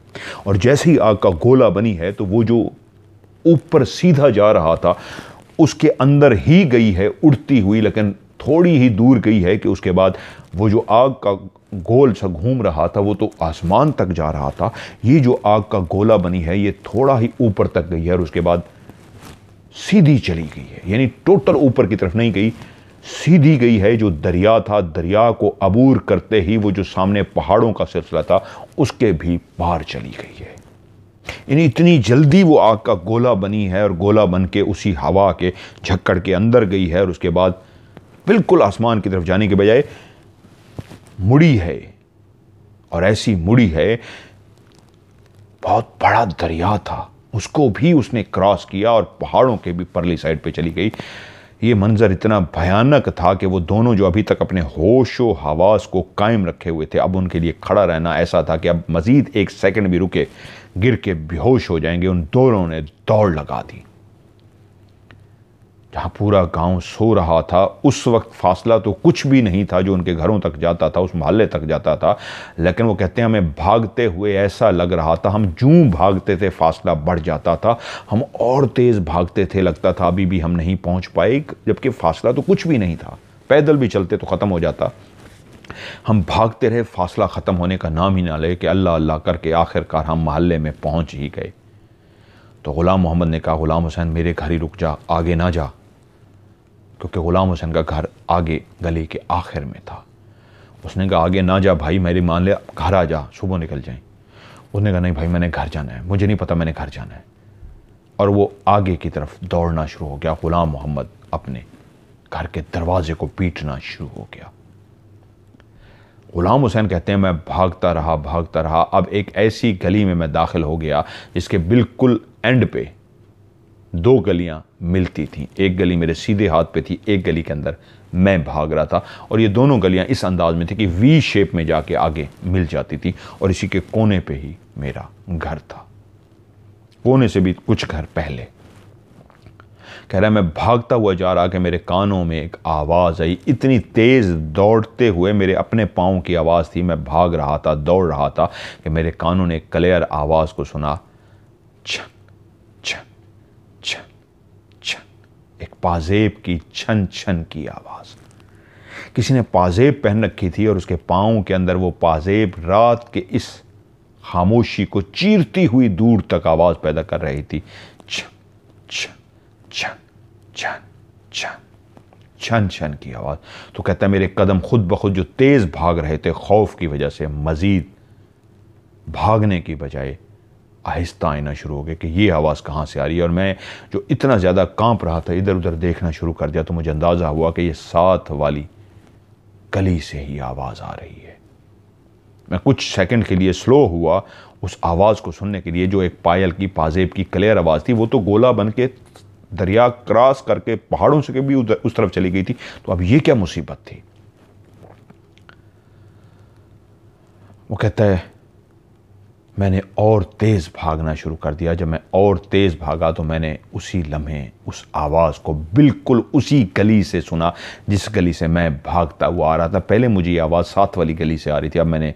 और जैसे ही आग का गोला बनी है तो वो जो ऊपर सीधा जा रहा था उसके अंदर ही गई है उड़ती हुई लेकिन थोड़ी ही दूर गई है कि उसके बाद वो जो आग का गोल सा घूम रहा था वो तो आसमान तक जा रहा था ये जो आग का गोला बनी है ये थोड़ा ही ऊपर तक गई है और उसके बाद सीधी चली गई है यानी टोटल ऊपर की तरफ नहीं गई सीधी गई है जो दरिया था दरिया को अबूर करते ही वो जो सामने पहाड़ों का सिलसिला था उसके भी पार चली गई है यानी इतनी जल्दी वो आग का गोला बनी है और गोला बन के उसी हवा के झक्कड़ के अंदर गई है और उसके बाद बिल्कुल आसमान की तरफ जाने के बजाय मुड़ी है और ऐसी मुड़ी है बहुत बड़ा दरिया था उसको भी उसने क्रॉस किया और पहाड़ों के भी परली साइड पे चली गई ये मंज़र इतना भयानक था कि वो दोनों जो अभी तक अपने होश हवास को कायम रखे हुए थे अब उनके लिए खड़ा रहना ऐसा था कि अब मज़ीद एक सेकंड भी रुके गिर के बेहोश हो जाएंगे उन दोनों ने दौड़ लगा दी जहाँ पूरा गांव सो रहा था उस वक्त फासला तो कुछ भी नहीं था जो उनके घरों तक जाता था उस मोहल्ले तक जाता था लेकिन वो कहते हैं हमें भागते हुए ऐसा लग रहा था हम जूँ भागते थे फासला बढ़ जाता था हम और तेज़ भागते थे लगता था अभी भी हम नहीं पहुँच पाए जबकि फासला तो कुछ भी नहीं था पैदल भी चलते तो ख़त्म हो जाता हम भागते रहे फासला ख़त्म होने का नाम ही ना ले कि अल्लाह अल्लाह करके आखिरकार हम मोहल्ले में पहुँच ही गए तो ग़ुलाम मोहम्मद ने कहा ग़ुलाम हुसैन मेरे घर ही रुक जा आगे ना जा क्योंकि ग़ुलाम हुसैन का घर आगे गली के आखिर में था उसने कहा आगे ना जा भाई मेरी मान ले घर आ जा सुबह निकल जाएं उसने कहा नहीं भाई मैंने घर जाना है मुझे नहीं पता मैंने घर जाना है और वो आगे की तरफ दौड़ना शुरू हो गया ग़ुलाम मोहम्मद अपने घर के दरवाजे को पीटना शुरू हो गया ग़ुलाम हुसैन कहते हैं मैं भागता रहा भागता रहा अब एक ऐसी गली में मैं दाखिल हो गया जिसके बिल्कुल एंड पे दो गलियां मिलती थीं एक गली मेरे सीधे हाथ पे थी एक गली के अंदर मैं भाग रहा था और ये दोनों गलियां इस अंदाज में थी कि वी शेप में जाके आगे मिल जाती थी और इसी के कोने पे ही मेरा घर था कोने से भी कुछ घर पहले कह रहा है मैं भागता हुआ जा रहा कि मेरे कानों में एक आवाज़ आई इतनी तेज़ दौड़ते हुए मेरे अपने पाँव की आवाज़ थी मैं भाग रहा था दौड़ रहा था कि मेरे कानों ने क्लियर आवाज़ को सुना छक पाजेब की छन छन की आवाज़ किसी ने पाजेब पहन रखी थी और उसके पाँव के अंदर वो पाजेब रात के इस खामोशी को चीरती हुई दूर तक आवाज़ पैदा कर रही थी छन छन छन छन छन छन की आवाज़ तो कहता है मेरे कदम खुद ब खुद जो तेज़ भाग रहे थे खौफ की वजह से मज़ीद भागने की बजाय आहिस्ता आना शुरू हो गया कि ये आवाज़ कहाँ से आ रही है और मैं जो इतना ज़्यादा कांप रहा था इधर उधर देखना शुरू कर दिया तो मुझे अंदाज़ा हुआ कि ये साथ वाली गली से ही आवाज़ आ रही है मैं कुछ सेकंड के लिए स्लो हुआ उस आवाज़ को सुनने के लिए जो एक पायल की पाजेब की क्लियर आवाज़ थी वो तो गोला बन के दरिया क्रॉस करके पहाड़ों से के भी उधर उस तरफ चली गई थी तो अब ये क्या मुसीबत थी वो कहता है मैंने और तेज़ भागना शुरू कर दिया जब मैं और तेज़ भागा तो मैंने उसी लम्हे उस आवाज़ को बिल्कुल उसी गली से सुना जिस गली से मैं भागता हुआ आ रहा था पहले मुझे ये आवाज़ सात वाली गली से आ रही थी अब मैंने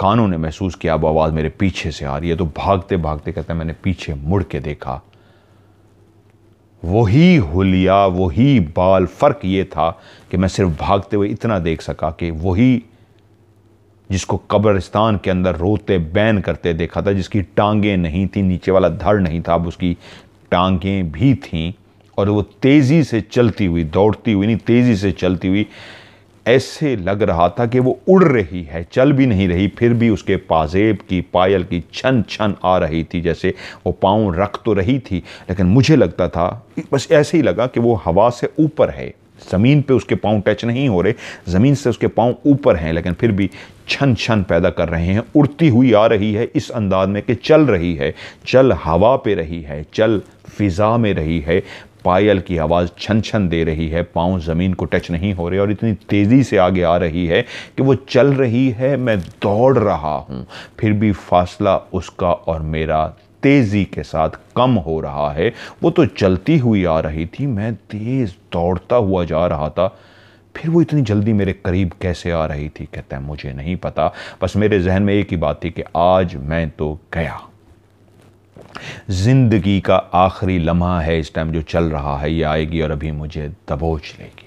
कानों ने महसूस किया अब आवाज़ मेरे पीछे से आ रही है तो भागते भागते कहते मैंने पीछे मुड़ के देखा वही हुलिया वही बाल फ़र्क ये था कि मैं सिर्फ भागते हुए इतना देख सका कि वही जिसको कब्रस्तान के अंदर रोते बैन करते देखा था जिसकी टांगें नहीं थी नीचे वाला धड़ नहीं था अब उसकी टांगें भी थीं और वो तेज़ी से चलती हुई दौड़ती हुई नहीं तेज़ी से चलती हुई ऐसे लग रहा था कि वो उड़ रही है चल भी नहीं रही फिर भी उसके पाजेब की पायल की छन छन आ रही थी जैसे वो पाँव रख तो रही थी लेकिन मुझे लगता था बस ऐसे ही लगा कि वो हवा से ऊपर है ज़मीन पे उसके पाँव टच नहीं हो रहे ज़मीन से उसके पाँव ऊपर हैं लेकिन फिर भी छन छन पैदा कर रहे हैं उड़ती हुई आ रही है इस अंदाज में कि चल रही है चल हवा पे रही है चल फिज़ा में रही है पायल की आवाज़ छन छन दे रही है पाँव ज़मीन को टच नहीं हो रहे और इतनी तेज़ी से आगे आ रही है कि वो चल रही है मैं दौड़ रहा हूँ फिर भी फासला उसका और मेरा तेज़ी के साथ कम हो रहा है वो तो चलती हुई आ रही थी मैं तेज़ दौड़ता हुआ जा रहा था फिर वो इतनी जल्दी मेरे करीब कैसे आ रही थी कहता है मुझे नहीं पता बस मेरे जहन में एक ही बात थी कि आज मैं तो गया जिंदगी का आखिरी लम्हा है इस टाइम जो चल रहा है ये आएगी और अभी मुझे दबोच लेगी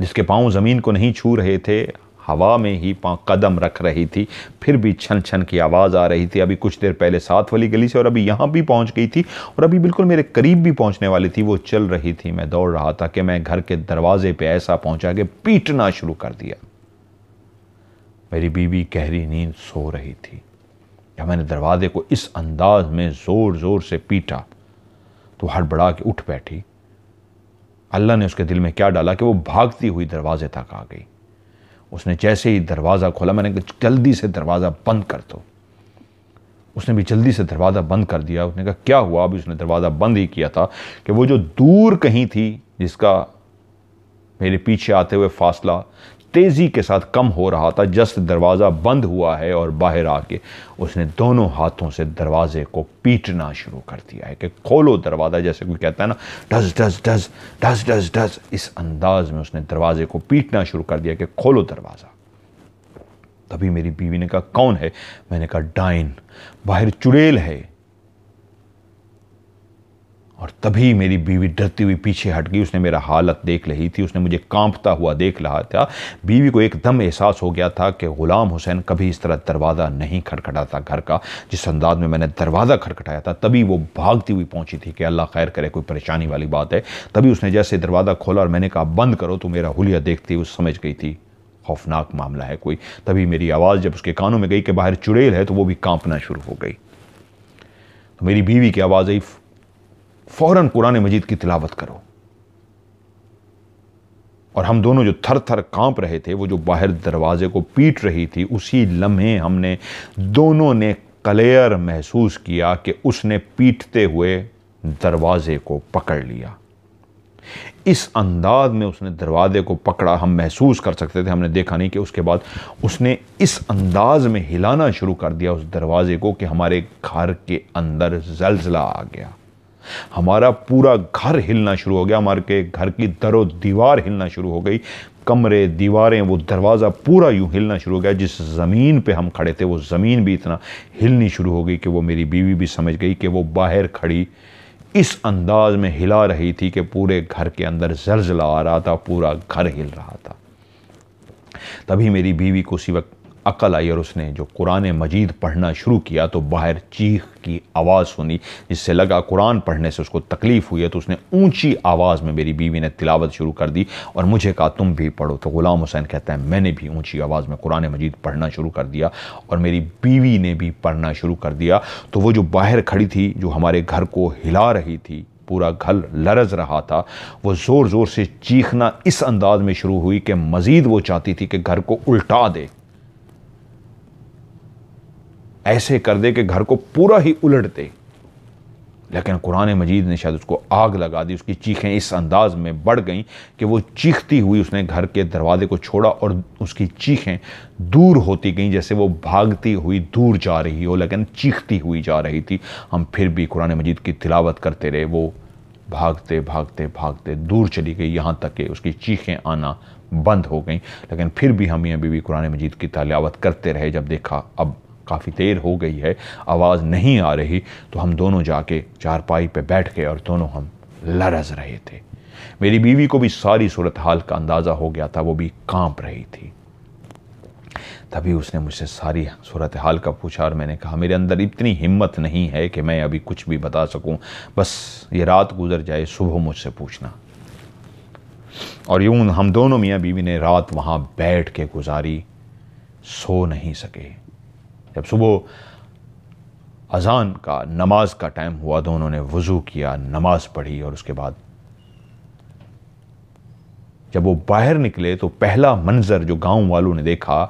जिसके पांव जमीन को नहीं छू रहे थे हवा में ही कदम रख रही थी फिर भी छन छन की आवाज़ आ रही थी अभी कुछ देर पहले साथ वाली गली से और अभी यहाँ भी पहुँच गई थी और अभी बिल्कुल मेरे करीब भी पहुँचने वाली थी वो चल रही थी मैं दौड़ रहा था कि मैं घर के दरवाजे पे ऐसा पहुँचा कि पीटना शुरू कर दिया मेरी बीवी गहरी नींद सो रही थी जब मैंने दरवाजे को इस अंदाज में ज़ोर ज़ोर से पीटा तो हड़बड़ा के उठ बैठी अल्लाह ने उसके दिल में क्या डाला कि वो भागती हुई दरवाजे तक आ गई उसने जैसे ही दरवाज़ा खोला मैंने कहा जल्दी से दरवाज़ा बंद कर दो उसने भी जल्दी से दरवाज़ा बंद कर दिया उसने कहा क्या हुआ अभी उसने दरवाज़ा बंद ही किया था कि वो जो दूर कहीं थी जिसका मेरे पीछे आते हुए फासला तेज़ी के साथ कम हो रहा था जस्ट दरवाज़ा बंद हुआ है और बाहर आके उसने दोनों हाथों से दरवाजे को पीटना शुरू कर दिया है कि खोलो दरवाज़ा जैसे कोई कहता है ना डस डस डस डस डस डस इस अंदाज में उसने दरवाजे को पीटना शुरू कर दिया कि खोलो दरवाज़ा तभी मेरी बीवी ने कहा कौन है मैंने कहा डाइन बाहर चुड़ैल है और तभी मेरी बीवी डरती हुई पीछे हट गई उसने मेरा हालत देख रही थी उसने मुझे कांपता हुआ देख रहा था बीवी को एकदम एहसास हो गया था कि ग़ुलाम हुसैन कभी इस तरह दरवाज़ा नहीं खटखटाता घर का जिस अंदाज में मैंने दरवाज़ा खटखटाया था तभी वो भागती हुई पहुंची थी कि अल्लाह खैर करे कोई परेशानी वाली बात है तभी उसने जैसे दरवाज़ा खोला और मैंने कहा बंद करो तो मेरा हुलिया देखती हुई समझ गई थी खौफनाक मामला है कोई तभी मेरी आवाज़ जब उसके कानों में गई कि बाहर चुड़ैल है तो वो भी कांपना शुरू हो गई तो मेरी बीवी की आवाज़ आई फौरन कुरान मजीद की तिलावत करो और हम दोनों जो थर थर कांप रहे थे वो जो बाहर दरवाजे को पीट रही थी उसी लम्हे हमने दोनों ने कलेयर महसूस किया कि उसने पीटते हुए दरवाजे को पकड़ लिया इस अंदाज में उसने दरवाजे को पकड़ा हम महसूस कर सकते थे हमने देखा नहीं कि उसके बाद उसने इस अंदाज में हिलाना शुरू कर दिया उस दरवाजे को कि हमारे घर के अंदर जलजला आ गया हमारा पूरा घर हिलना शुरू हो गया हमारे के घर की दरो दीवार हिलना शुरू हो गई कमरे दीवारें वो दरवाज़ा पूरा यूँ हिलना शुरू हो गया जिस ज़मीन पे हम खड़े थे वो ज़मीन भी इतना हिलनी शुरू हो गई कि वो मेरी बीवी भी समझ गई कि वो बाहर खड़ी इस अंदाज में हिला रही थी कि पूरे घर के अंदर जलजला आ रहा था पूरा घर हिल रहा था तभी मेरी बीवी को उसी वक्त अकल आई और उसने जो कुरान मजीद पढ़ना शुरू किया तो बाहर चीख की आवाज़ सुनी जिससे लगा कुरान पढ़ने से उसको तकलीफ़ हुई है तो उसने ऊंची आवाज़ में मेरी बीवी ने तिलावत शुरू कर दी और मुझे कहा तुम भी पढ़ो तो ग़ुलाम हुसैन कहता है मैंने भी ऊंची आवाज़ में कुरान मजीद पढ़ना शुरू कर दिया और मेरी बीवी ने भी पढ़ना शुरू कर दिया तो वो जो बाहर खड़ी थी जो हमारे घर को हिला रही थी पूरा घर लरज रहा था वो ज़ोर ज़ोर से चीखना इस अंदाज में शुरू हुई कि मज़ीद वो चाहती थी कि घर को उल्टा दे ऐसे कर दे कि घर को पूरा ही उलट दे लेकिन कुरान मजीद ने शायद उसको आग लगा दी उसकी चीखें इस अंदाज में बढ़ गईं कि वो चीखती हुई उसने घर के दरवाजे को छोड़ा और उसकी चीखें दूर होती गईं जैसे वो भागती हुई दूर जा रही हो लेकिन चीखती हुई जा रही थी हम फिर भी कुरान मजीद की तिलावत करते रहे वो भागते भागते भागते दूर चली गई यहाँ तक कि उसकी चीखें आना बंद हो गई लेकिन फिर भी हम ये बीवी कुरान मजीद की तलावत करते रहे जब देखा अब काफ़ी देर हो गई है आवाज़ नहीं आ रही तो हम दोनों जाके चारपाई पे बैठ गए और दोनों हम लरज रहे थे मेरी बीवी को भी सारी सूरत हाल का अंदाज़ा हो गया था वो भी कांप रही थी तभी उसने मुझसे सारी सूरत हाल का पूछा और मैंने कहा मेरे अंदर इतनी हिम्मत नहीं है कि मैं अभी कुछ भी बता सकूं बस ये रात गुजर जाए सुबह मुझसे पूछना और यूं हम दोनों मियाँ बीवी ने रात वहाँ बैठ के गुजारी सो नहीं सके जब सुबह अजान का नमाज का टाइम हुआ तो उन्होंने वज़ू किया नमाज पढ़ी और उसके बाद जब वो बाहर निकले तो पहला मंज़र जो गांव वालों ने देखा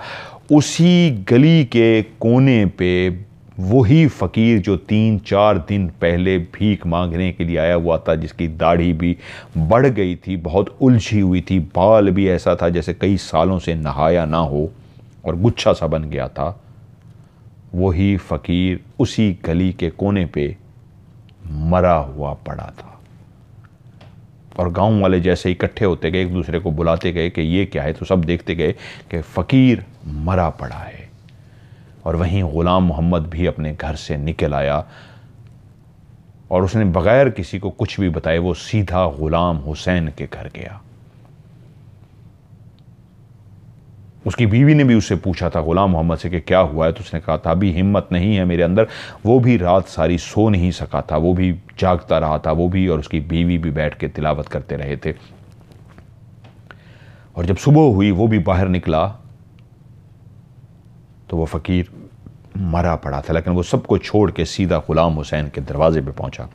उसी गली के कोने पे वही फ़कीर जो तीन चार दिन पहले भीख मांगने के लिए आया हुआ था जिसकी दाढ़ी भी बढ़ गई थी बहुत उलझी हुई थी बाल भी ऐसा था जैसे कई सालों से नहाया ना हो और गुच्छा सा बन गया था वही फ़कीर उसी गली के कोने पे मरा हुआ पड़ा था और गांव वाले जैसे इकट्ठे होते गए एक दूसरे को बुलाते गए कि ये क्या है तो सब देखते गए कि फ़कीर मरा पड़ा है और वहीं ग़ुलाम मोहम्मद भी अपने घर से निकल आया और उसने बग़ैर किसी को कुछ भी बताए वो सीधा ग़ुलाम हुसैन के घर गया उसकी बीवी ने भी उससे पूछा था गुलाम मोहम्मद से कि क्या हुआ है तो उसने कहा था अभी हिम्मत नहीं है मेरे अंदर वो भी रात सारी सो नहीं सका था वो भी जागता रहा था वो भी और उसकी बीवी भी बैठ के तिलावत करते रहे थे और जब सुबह हुई वो भी बाहर निकला तो वो फ़कीर मरा पड़ा था लेकिन वो सबको छोड़ के सीधा ग़ुलाम हुसैन के दरवाज़े पे पहुंचा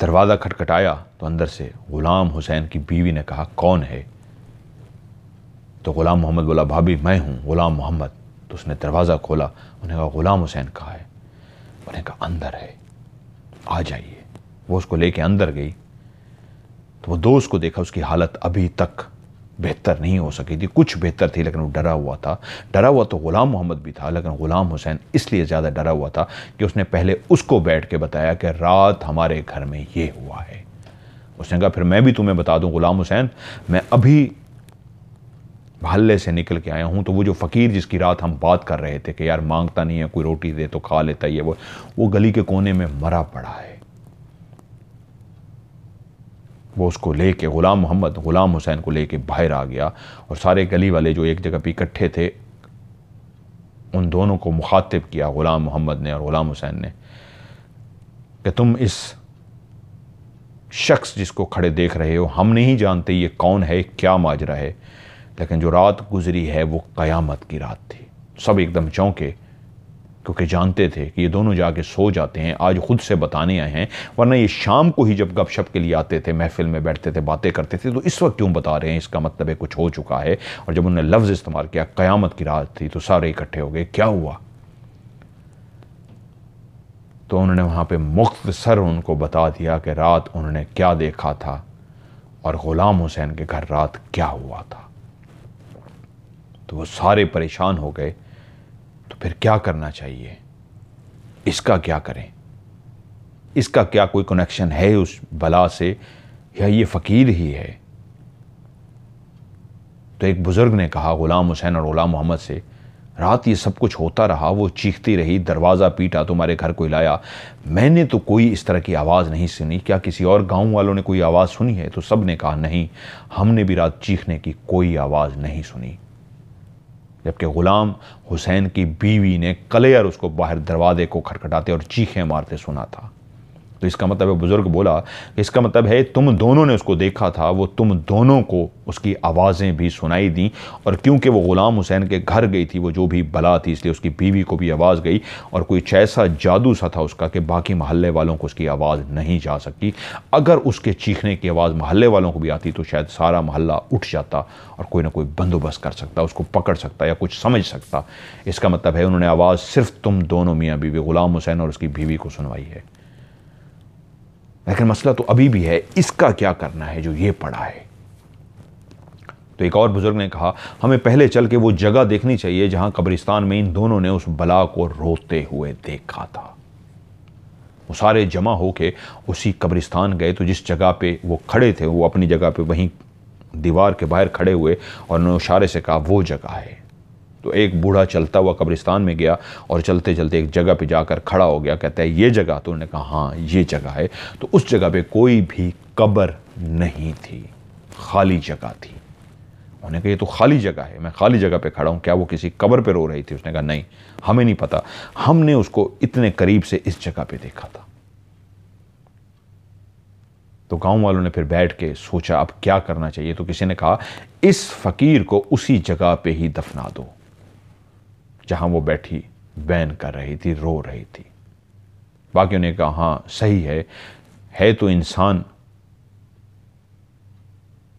दरवाज़ा खटखटाया तो अंदर से ग़ुलाम हुसैन की बीवी ने कहा कौन है तो ग़ुलाम मोहम्मद बोला भाभी मैं हूँ ग़ुलाम मोहम्मद तो उसने दरवाज़ा खोला उन्हें कहा ग़ुलाम हुसैन कहा है उन्हें कहा अंदर है आ जाइए वो उसको लेके अंदर गई तो वो दोस्त को देखा उसकी हालत अभी तक बेहतर नहीं हो सकी थी कुछ बेहतर थी लेकिन वो डरा हुआ था डरा हुआ तो ग़ुलाम मोहम्मद भी था लेकिन ग़ुलाम हुसैन इसलिए ज़्यादा डरा हुआ था कि उसने पहले उसको बैठ के बताया कि रात हमारे घर में ये हुआ है उसने कहा फिर मैं भी तुम्हें बता दूं ग़ुलाम हुसैन मैं अभी हल्ले से निकल के आया हूँ तो वो जो फ़कीर जिसकी रात हम बात कर रहे थे कि यार मांगता नहीं है कोई रोटी दे तो खा लेता ही है वो वो गली के कोने में मरा पड़ा है वो उसको ले के ग़ुलाम मोहम्मद ग़ुलाम हुसैन को ले के बाहर आ गया और सारे गली वाले जो एक जगह पर इकट्ठे थे उन दोनों को मुखातिब किया ग़ुलाम मोहम्मद ने और ग़ुलाम हुसैन ने कि तुम इस शख्स जिसको खड़े देख रहे हो हम नहीं जानते ये कौन है क्या माजरा है लेकिन जो रात गुजरी है वो क़यामत की रात थी सब एकदम चौंके क्योंकि जानते थे कि ये दोनों जाके सो जाते हैं आज ख़ुद से बताने आए हैं वरना ये शाम को ही जब गपशप के लिए आते थे महफिल में बैठते थे बातें करते थे तो इस वक्त क्यों बता रहे हैं इसका मतलब है कुछ हो चुका है और जब उन्होंने लफ्ज़ इस्तेमाल किया क़यामत की रात थी तो सारे इकट्ठे हो गए क्या हुआ तो उन्होंने वहाँ पर मुख्तसर उनको बता दिया कि रात उन्होंने क्या देखा था और ग़ुलाम हुसैन के घर रात क्या हुआ था तो वो सारे परेशान हो गए तो फिर क्या करना चाहिए इसका क्या करें इसका क्या कोई कनेक्शन है उस बला से या ये फ़कीर ही है तो एक बुज़ुर्ग ने कहा ग़ुलाम हुसैन और ग़ुलाम मोहम्मद से रात ये सब कुछ होता रहा वो चीखती रही दरवाज़ा पीटा तुम्हारे घर को लाया मैंने तो कोई इस तरह की आवाज़ नहीं सुनी क्या किसी और गांव वालों ने कोई आवाज़ सुनी है तो सब ने कहा नहीं हमने भी रात चीखने की कोई आवाज़ नहीं सुनी जबकि ग़ुलाम हुसैन की बीवी ने कलेयर उसको बाहर दरवाजे को खटखटाते और चीखें मारते सुना था तो इसका मतलब है बुज़ुर्ग बोला कि इसका मतलब है तुम दोनों ने उसको देखा था वो तुम दोनों को उसकी आवाज़ें भी सुनाई दी और क्योंकि वो ग़ुलाम हुसैन के घर गई थी वो जो भी बला थी इसलिए उसकी बीवी को भी आवाज़ गई और कोई ऐसा जादू सा था उसका कि बाकी महल्ले वालों को उसकी आवाज़ नहीं जा सकती अगर उसके चीखने की आवाज़ महल्ले वालों को भी आती तो शायद सारा महल्ला उठ जाता और कोई ना कोई बंदोबस्त कर सकता उसको पकड़ सकता या कुछ समझ सकता इसका मतलब है उन्होंने आवाज़ सिर्फ तुम दोनों मियाँ बीवी ग़ुलाम हुसैन और उसकी बीवी को सुनवाई है लेकिन मसला तो अभी भी है इसका क्या करना है जो ये पड़ा है तो एक और बुज़ुर्ग ने कहा हमें पहले चल के वो जगह देखनी चाहिए जहां कब्रिस्तान में इन दोनों ने उस बला को रोते हुए देखा था वो सारे जमा होके उसी कब्रिस्तान गए तो जिस जगह पे वो खड़े थे वो अपनी जगह पे वहीं दीवार के बाहर खड़े हुए और उन्होंने इशारे से कहा वो जगह है तो एक बूढ़ा चलता हुआ कब्रिस्तान में गया और चलते चलते एक जगह पे जाकर खड़ा हो गया कहता है ये जगह तो उन्होंने कहा हाँ ये जगह है तो उस जगह पे कोई भी कब्र नहीं थी खाली जगह थी उन्होंने कहा ये तो खाली जगह है मैं खाली जगह पे खड़ा हूँ क्या वो किसी कब्र पे रो रही थी उसने कहा नहीं हमें नहीं पता हमने उसको इतने करीब से इस जगह पे देखा था तो गांव वालों ने फिर बैठ के सोचा अब क्या करना चाहिए तो किसी ने कहा इस फकीर को उसी जगह पे ही दफना दो जहां वो बैठी बैन कर रही थी रो रही थी बाकियों ने कहा हाँ सही है है तो इंसान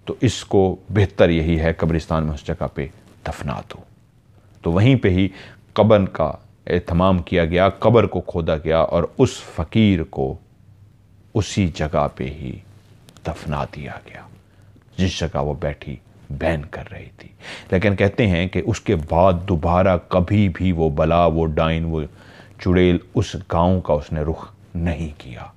तो इसको बेहतर यही है कब्रिस्तान में उस जगह पे दफना दो तो वहीं पे ही कबर का एहतमाम किया गया कबर को खोदा गया और उस फ़कीर को उसी जगह पे ही दफना दिया गया जिस जगह वो बैठी बैन कर रही थी लेकिन कहते हैं कि उसके बाद दोबारा कभी भी वो बला वो डाइन वो चुड़ैल उस गांव का उसने रुख नहीं किया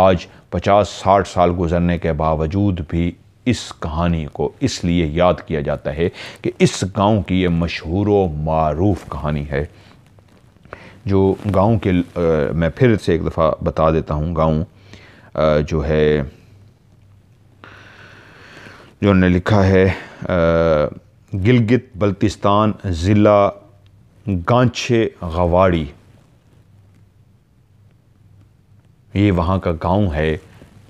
आज 50-60 साल गुजरने के बावजूद भी इस कहानी को इसलिए याद किया जाता है कि इस गांव की ये मशहूर व मरूफ कहानी है जो गांव के आ, मैं फिर से एक दफ़ा बता देता हूँ गांव जो है जो उन्होंने लिखा है गिलगित बल्तिस्तान ज़िला गांछे गवाड़ी ये वहाँ का गांव है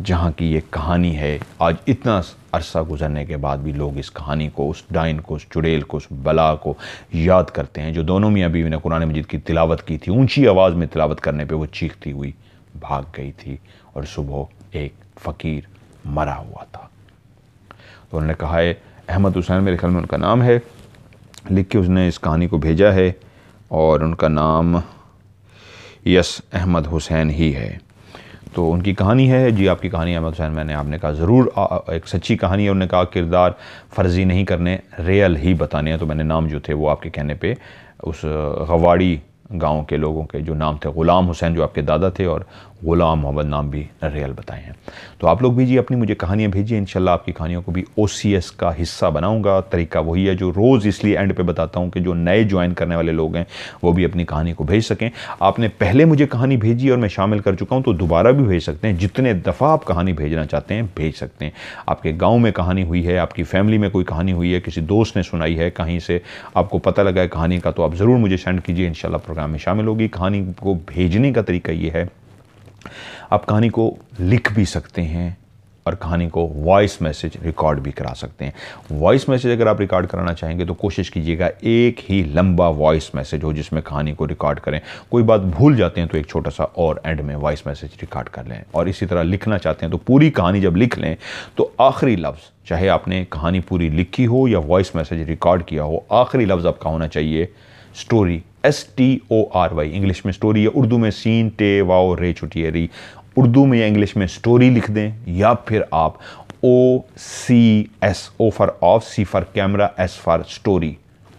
जहाँ की ये कहानी है आज इतना अरसा गुजरने के बाद भी लोग इस कहानी को उस डाइन को उस चुड़ैल को उस बला को याद करते हैं जो दोनों मियाँ बीवी ने कुरान मजीद की तिलावत की थी ऊंची आवाज़ में तिलावत करने पे वो चीखती हुई भाग गई थी और सुबह एक फ़कीर मरा हुआ था तो उन्होंने कहा है अहमद हुसैन मेरे ख्याल में उनका नाम है लिख के उसने इस कहानी को भेजा है और उनका नाम यस अहमद हुसैन ही है तो उनकी कहानी है जी आपकी कहानी अहमद हुसैन मैंने आपने कहा ज़रूर एक सच्ची कहानी है उन्होंने कहा किरदार फर्जी नहीं करने रियल ही बताने हैं तो मैंने नाम जो थे वो आपके कहने पे उस गवाड़ी गांव के लोगों के जो नाम थे ग़ुलाम हुसैन जो आपके दादा थे और ग़ुलाम मोहम्मद नाम भी नरेल बताए हैं तो आप लोग भेजिए अपनी मुझे कहानियाँ भेजिए इन आपकी कहानियों को भी ओ का हिस्सा बनाऊँगा तरीका वही है जो रोज़ इसलिए एंड पे बताता हूँ कि जो नए ज्वाइन करने वाले लोग हैं वो भी अपनी कहानी को भेज सकें आपने पहले मुझे कहानी भेजी और मैं शामिल कर चुका हूँ तो दोबारा भी भेज सकते हैं जितने दफ़ा आप कहानी भेजना चाहते हैं भेज सकते हैं आपके गाँव में कहानी हुई है आपकी फैमिली में कोई कहानी हुई है किसी दोस्त ने सुनाई है कहीं से आपको पता लगा है कहानी का तो आप ज़रूर मुझे सेंड कीजिए इन प्रोग्राम में शामिल होगी कहानी को भेजने का तरीका ये है आप कहानी को लिख भी सकते हैं और कहानी को वॉइस मैसेज रिकॉर्ड भी करा सकते हैं वॉइस मैसेज अगर आप रिकॉर्ड कराना चाहेंगे तो कोशिश कीजिएगा एक ही लंबा वॉइस मैसेज हो जिसमें कहानी को रिकॉर्ड करें कोई बात भूल जाते हैं तो एक छोटा सा और एंड में वॉइस मैसेज रिकॉर्ड कर लें और इसी तरह लिखना चाहते हैं तो पूरी कहानी जब लिख लें तो आखिरी लफ्ज़ चाहे आपने कहानी पूरी लिखी हो या वॉइस मैसेज रिकॉर्ड किया हो आखिरी लफ्ज़ आपका होना चाहिए story S T O R Y English में स्टोरी या उर्दू में सीन टे वाओ रे री उर्दू में या इंग्लिश में स्टोरी लिख दें या फिर आप O C S O for of C for camera S for story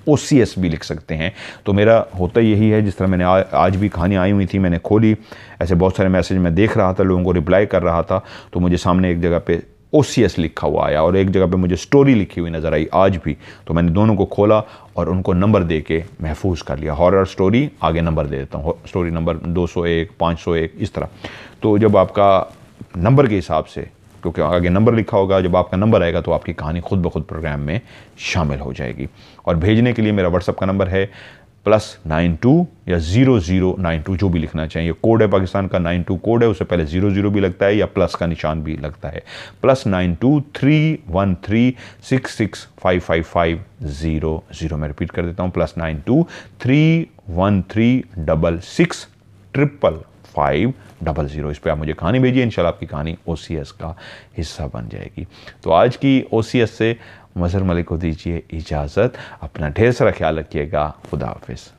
O C S भी लिख सकते हैं तो मेरा होता यही है जिस तरह मैंने आ, आज भी कहानी आई हुई थी मैंने खोली ऐसे बहुत सारे मैसेज मैं देख रहा था लोगों को रिप्लाई कर रहा था तो मुझे सामने एक जगह पे ओ लिखा हुआ आया और एक जगह पे मुझे स्टोरी लिखी हुई नज़र आई आज भी तो मैंने दोनों को खोला और उनको नंबर दे के महफूज कर लिया हॉरर स्टोरी आगे नंबर दे देता हूँ स्टोरी नंबर 201, 501 इस तरह तो जब आपका नंबर के हिसाब से क्योंकि आगे नंबर लिखा होगा जब आपका नंबर आएगा तो आपकी कहानी खुद ब खुद प्रोग्राम में शामिल हो जाएगी और भेजने के लिए मेरा व्हाट्सअप का नंबर है प्लस नाइन टू या ज़ीरो ज़ीरो नाइन टू जो भी लिखना चाहिए कोड है पाकिस्तान का नाइन टू कोड है उससे पहले ज़ीरो ज़ीरो भी लगता है या प्लस का निशान भी लगता है plus nine two three one three six six five five five zero zero मैं रिपीट कर देता हूँ plus nine two three one three double six triple five double zero इस पर आप मुझे कहानी भेजिए इंशाल्लाह आपकी कहानी ओ का हिस्सा बन जाएगी तो आज की ओ से मसर मलिक को दीजिए इजाज़त अपना ढेर सारा ख्याल रखिएगा खुदा हाफिज़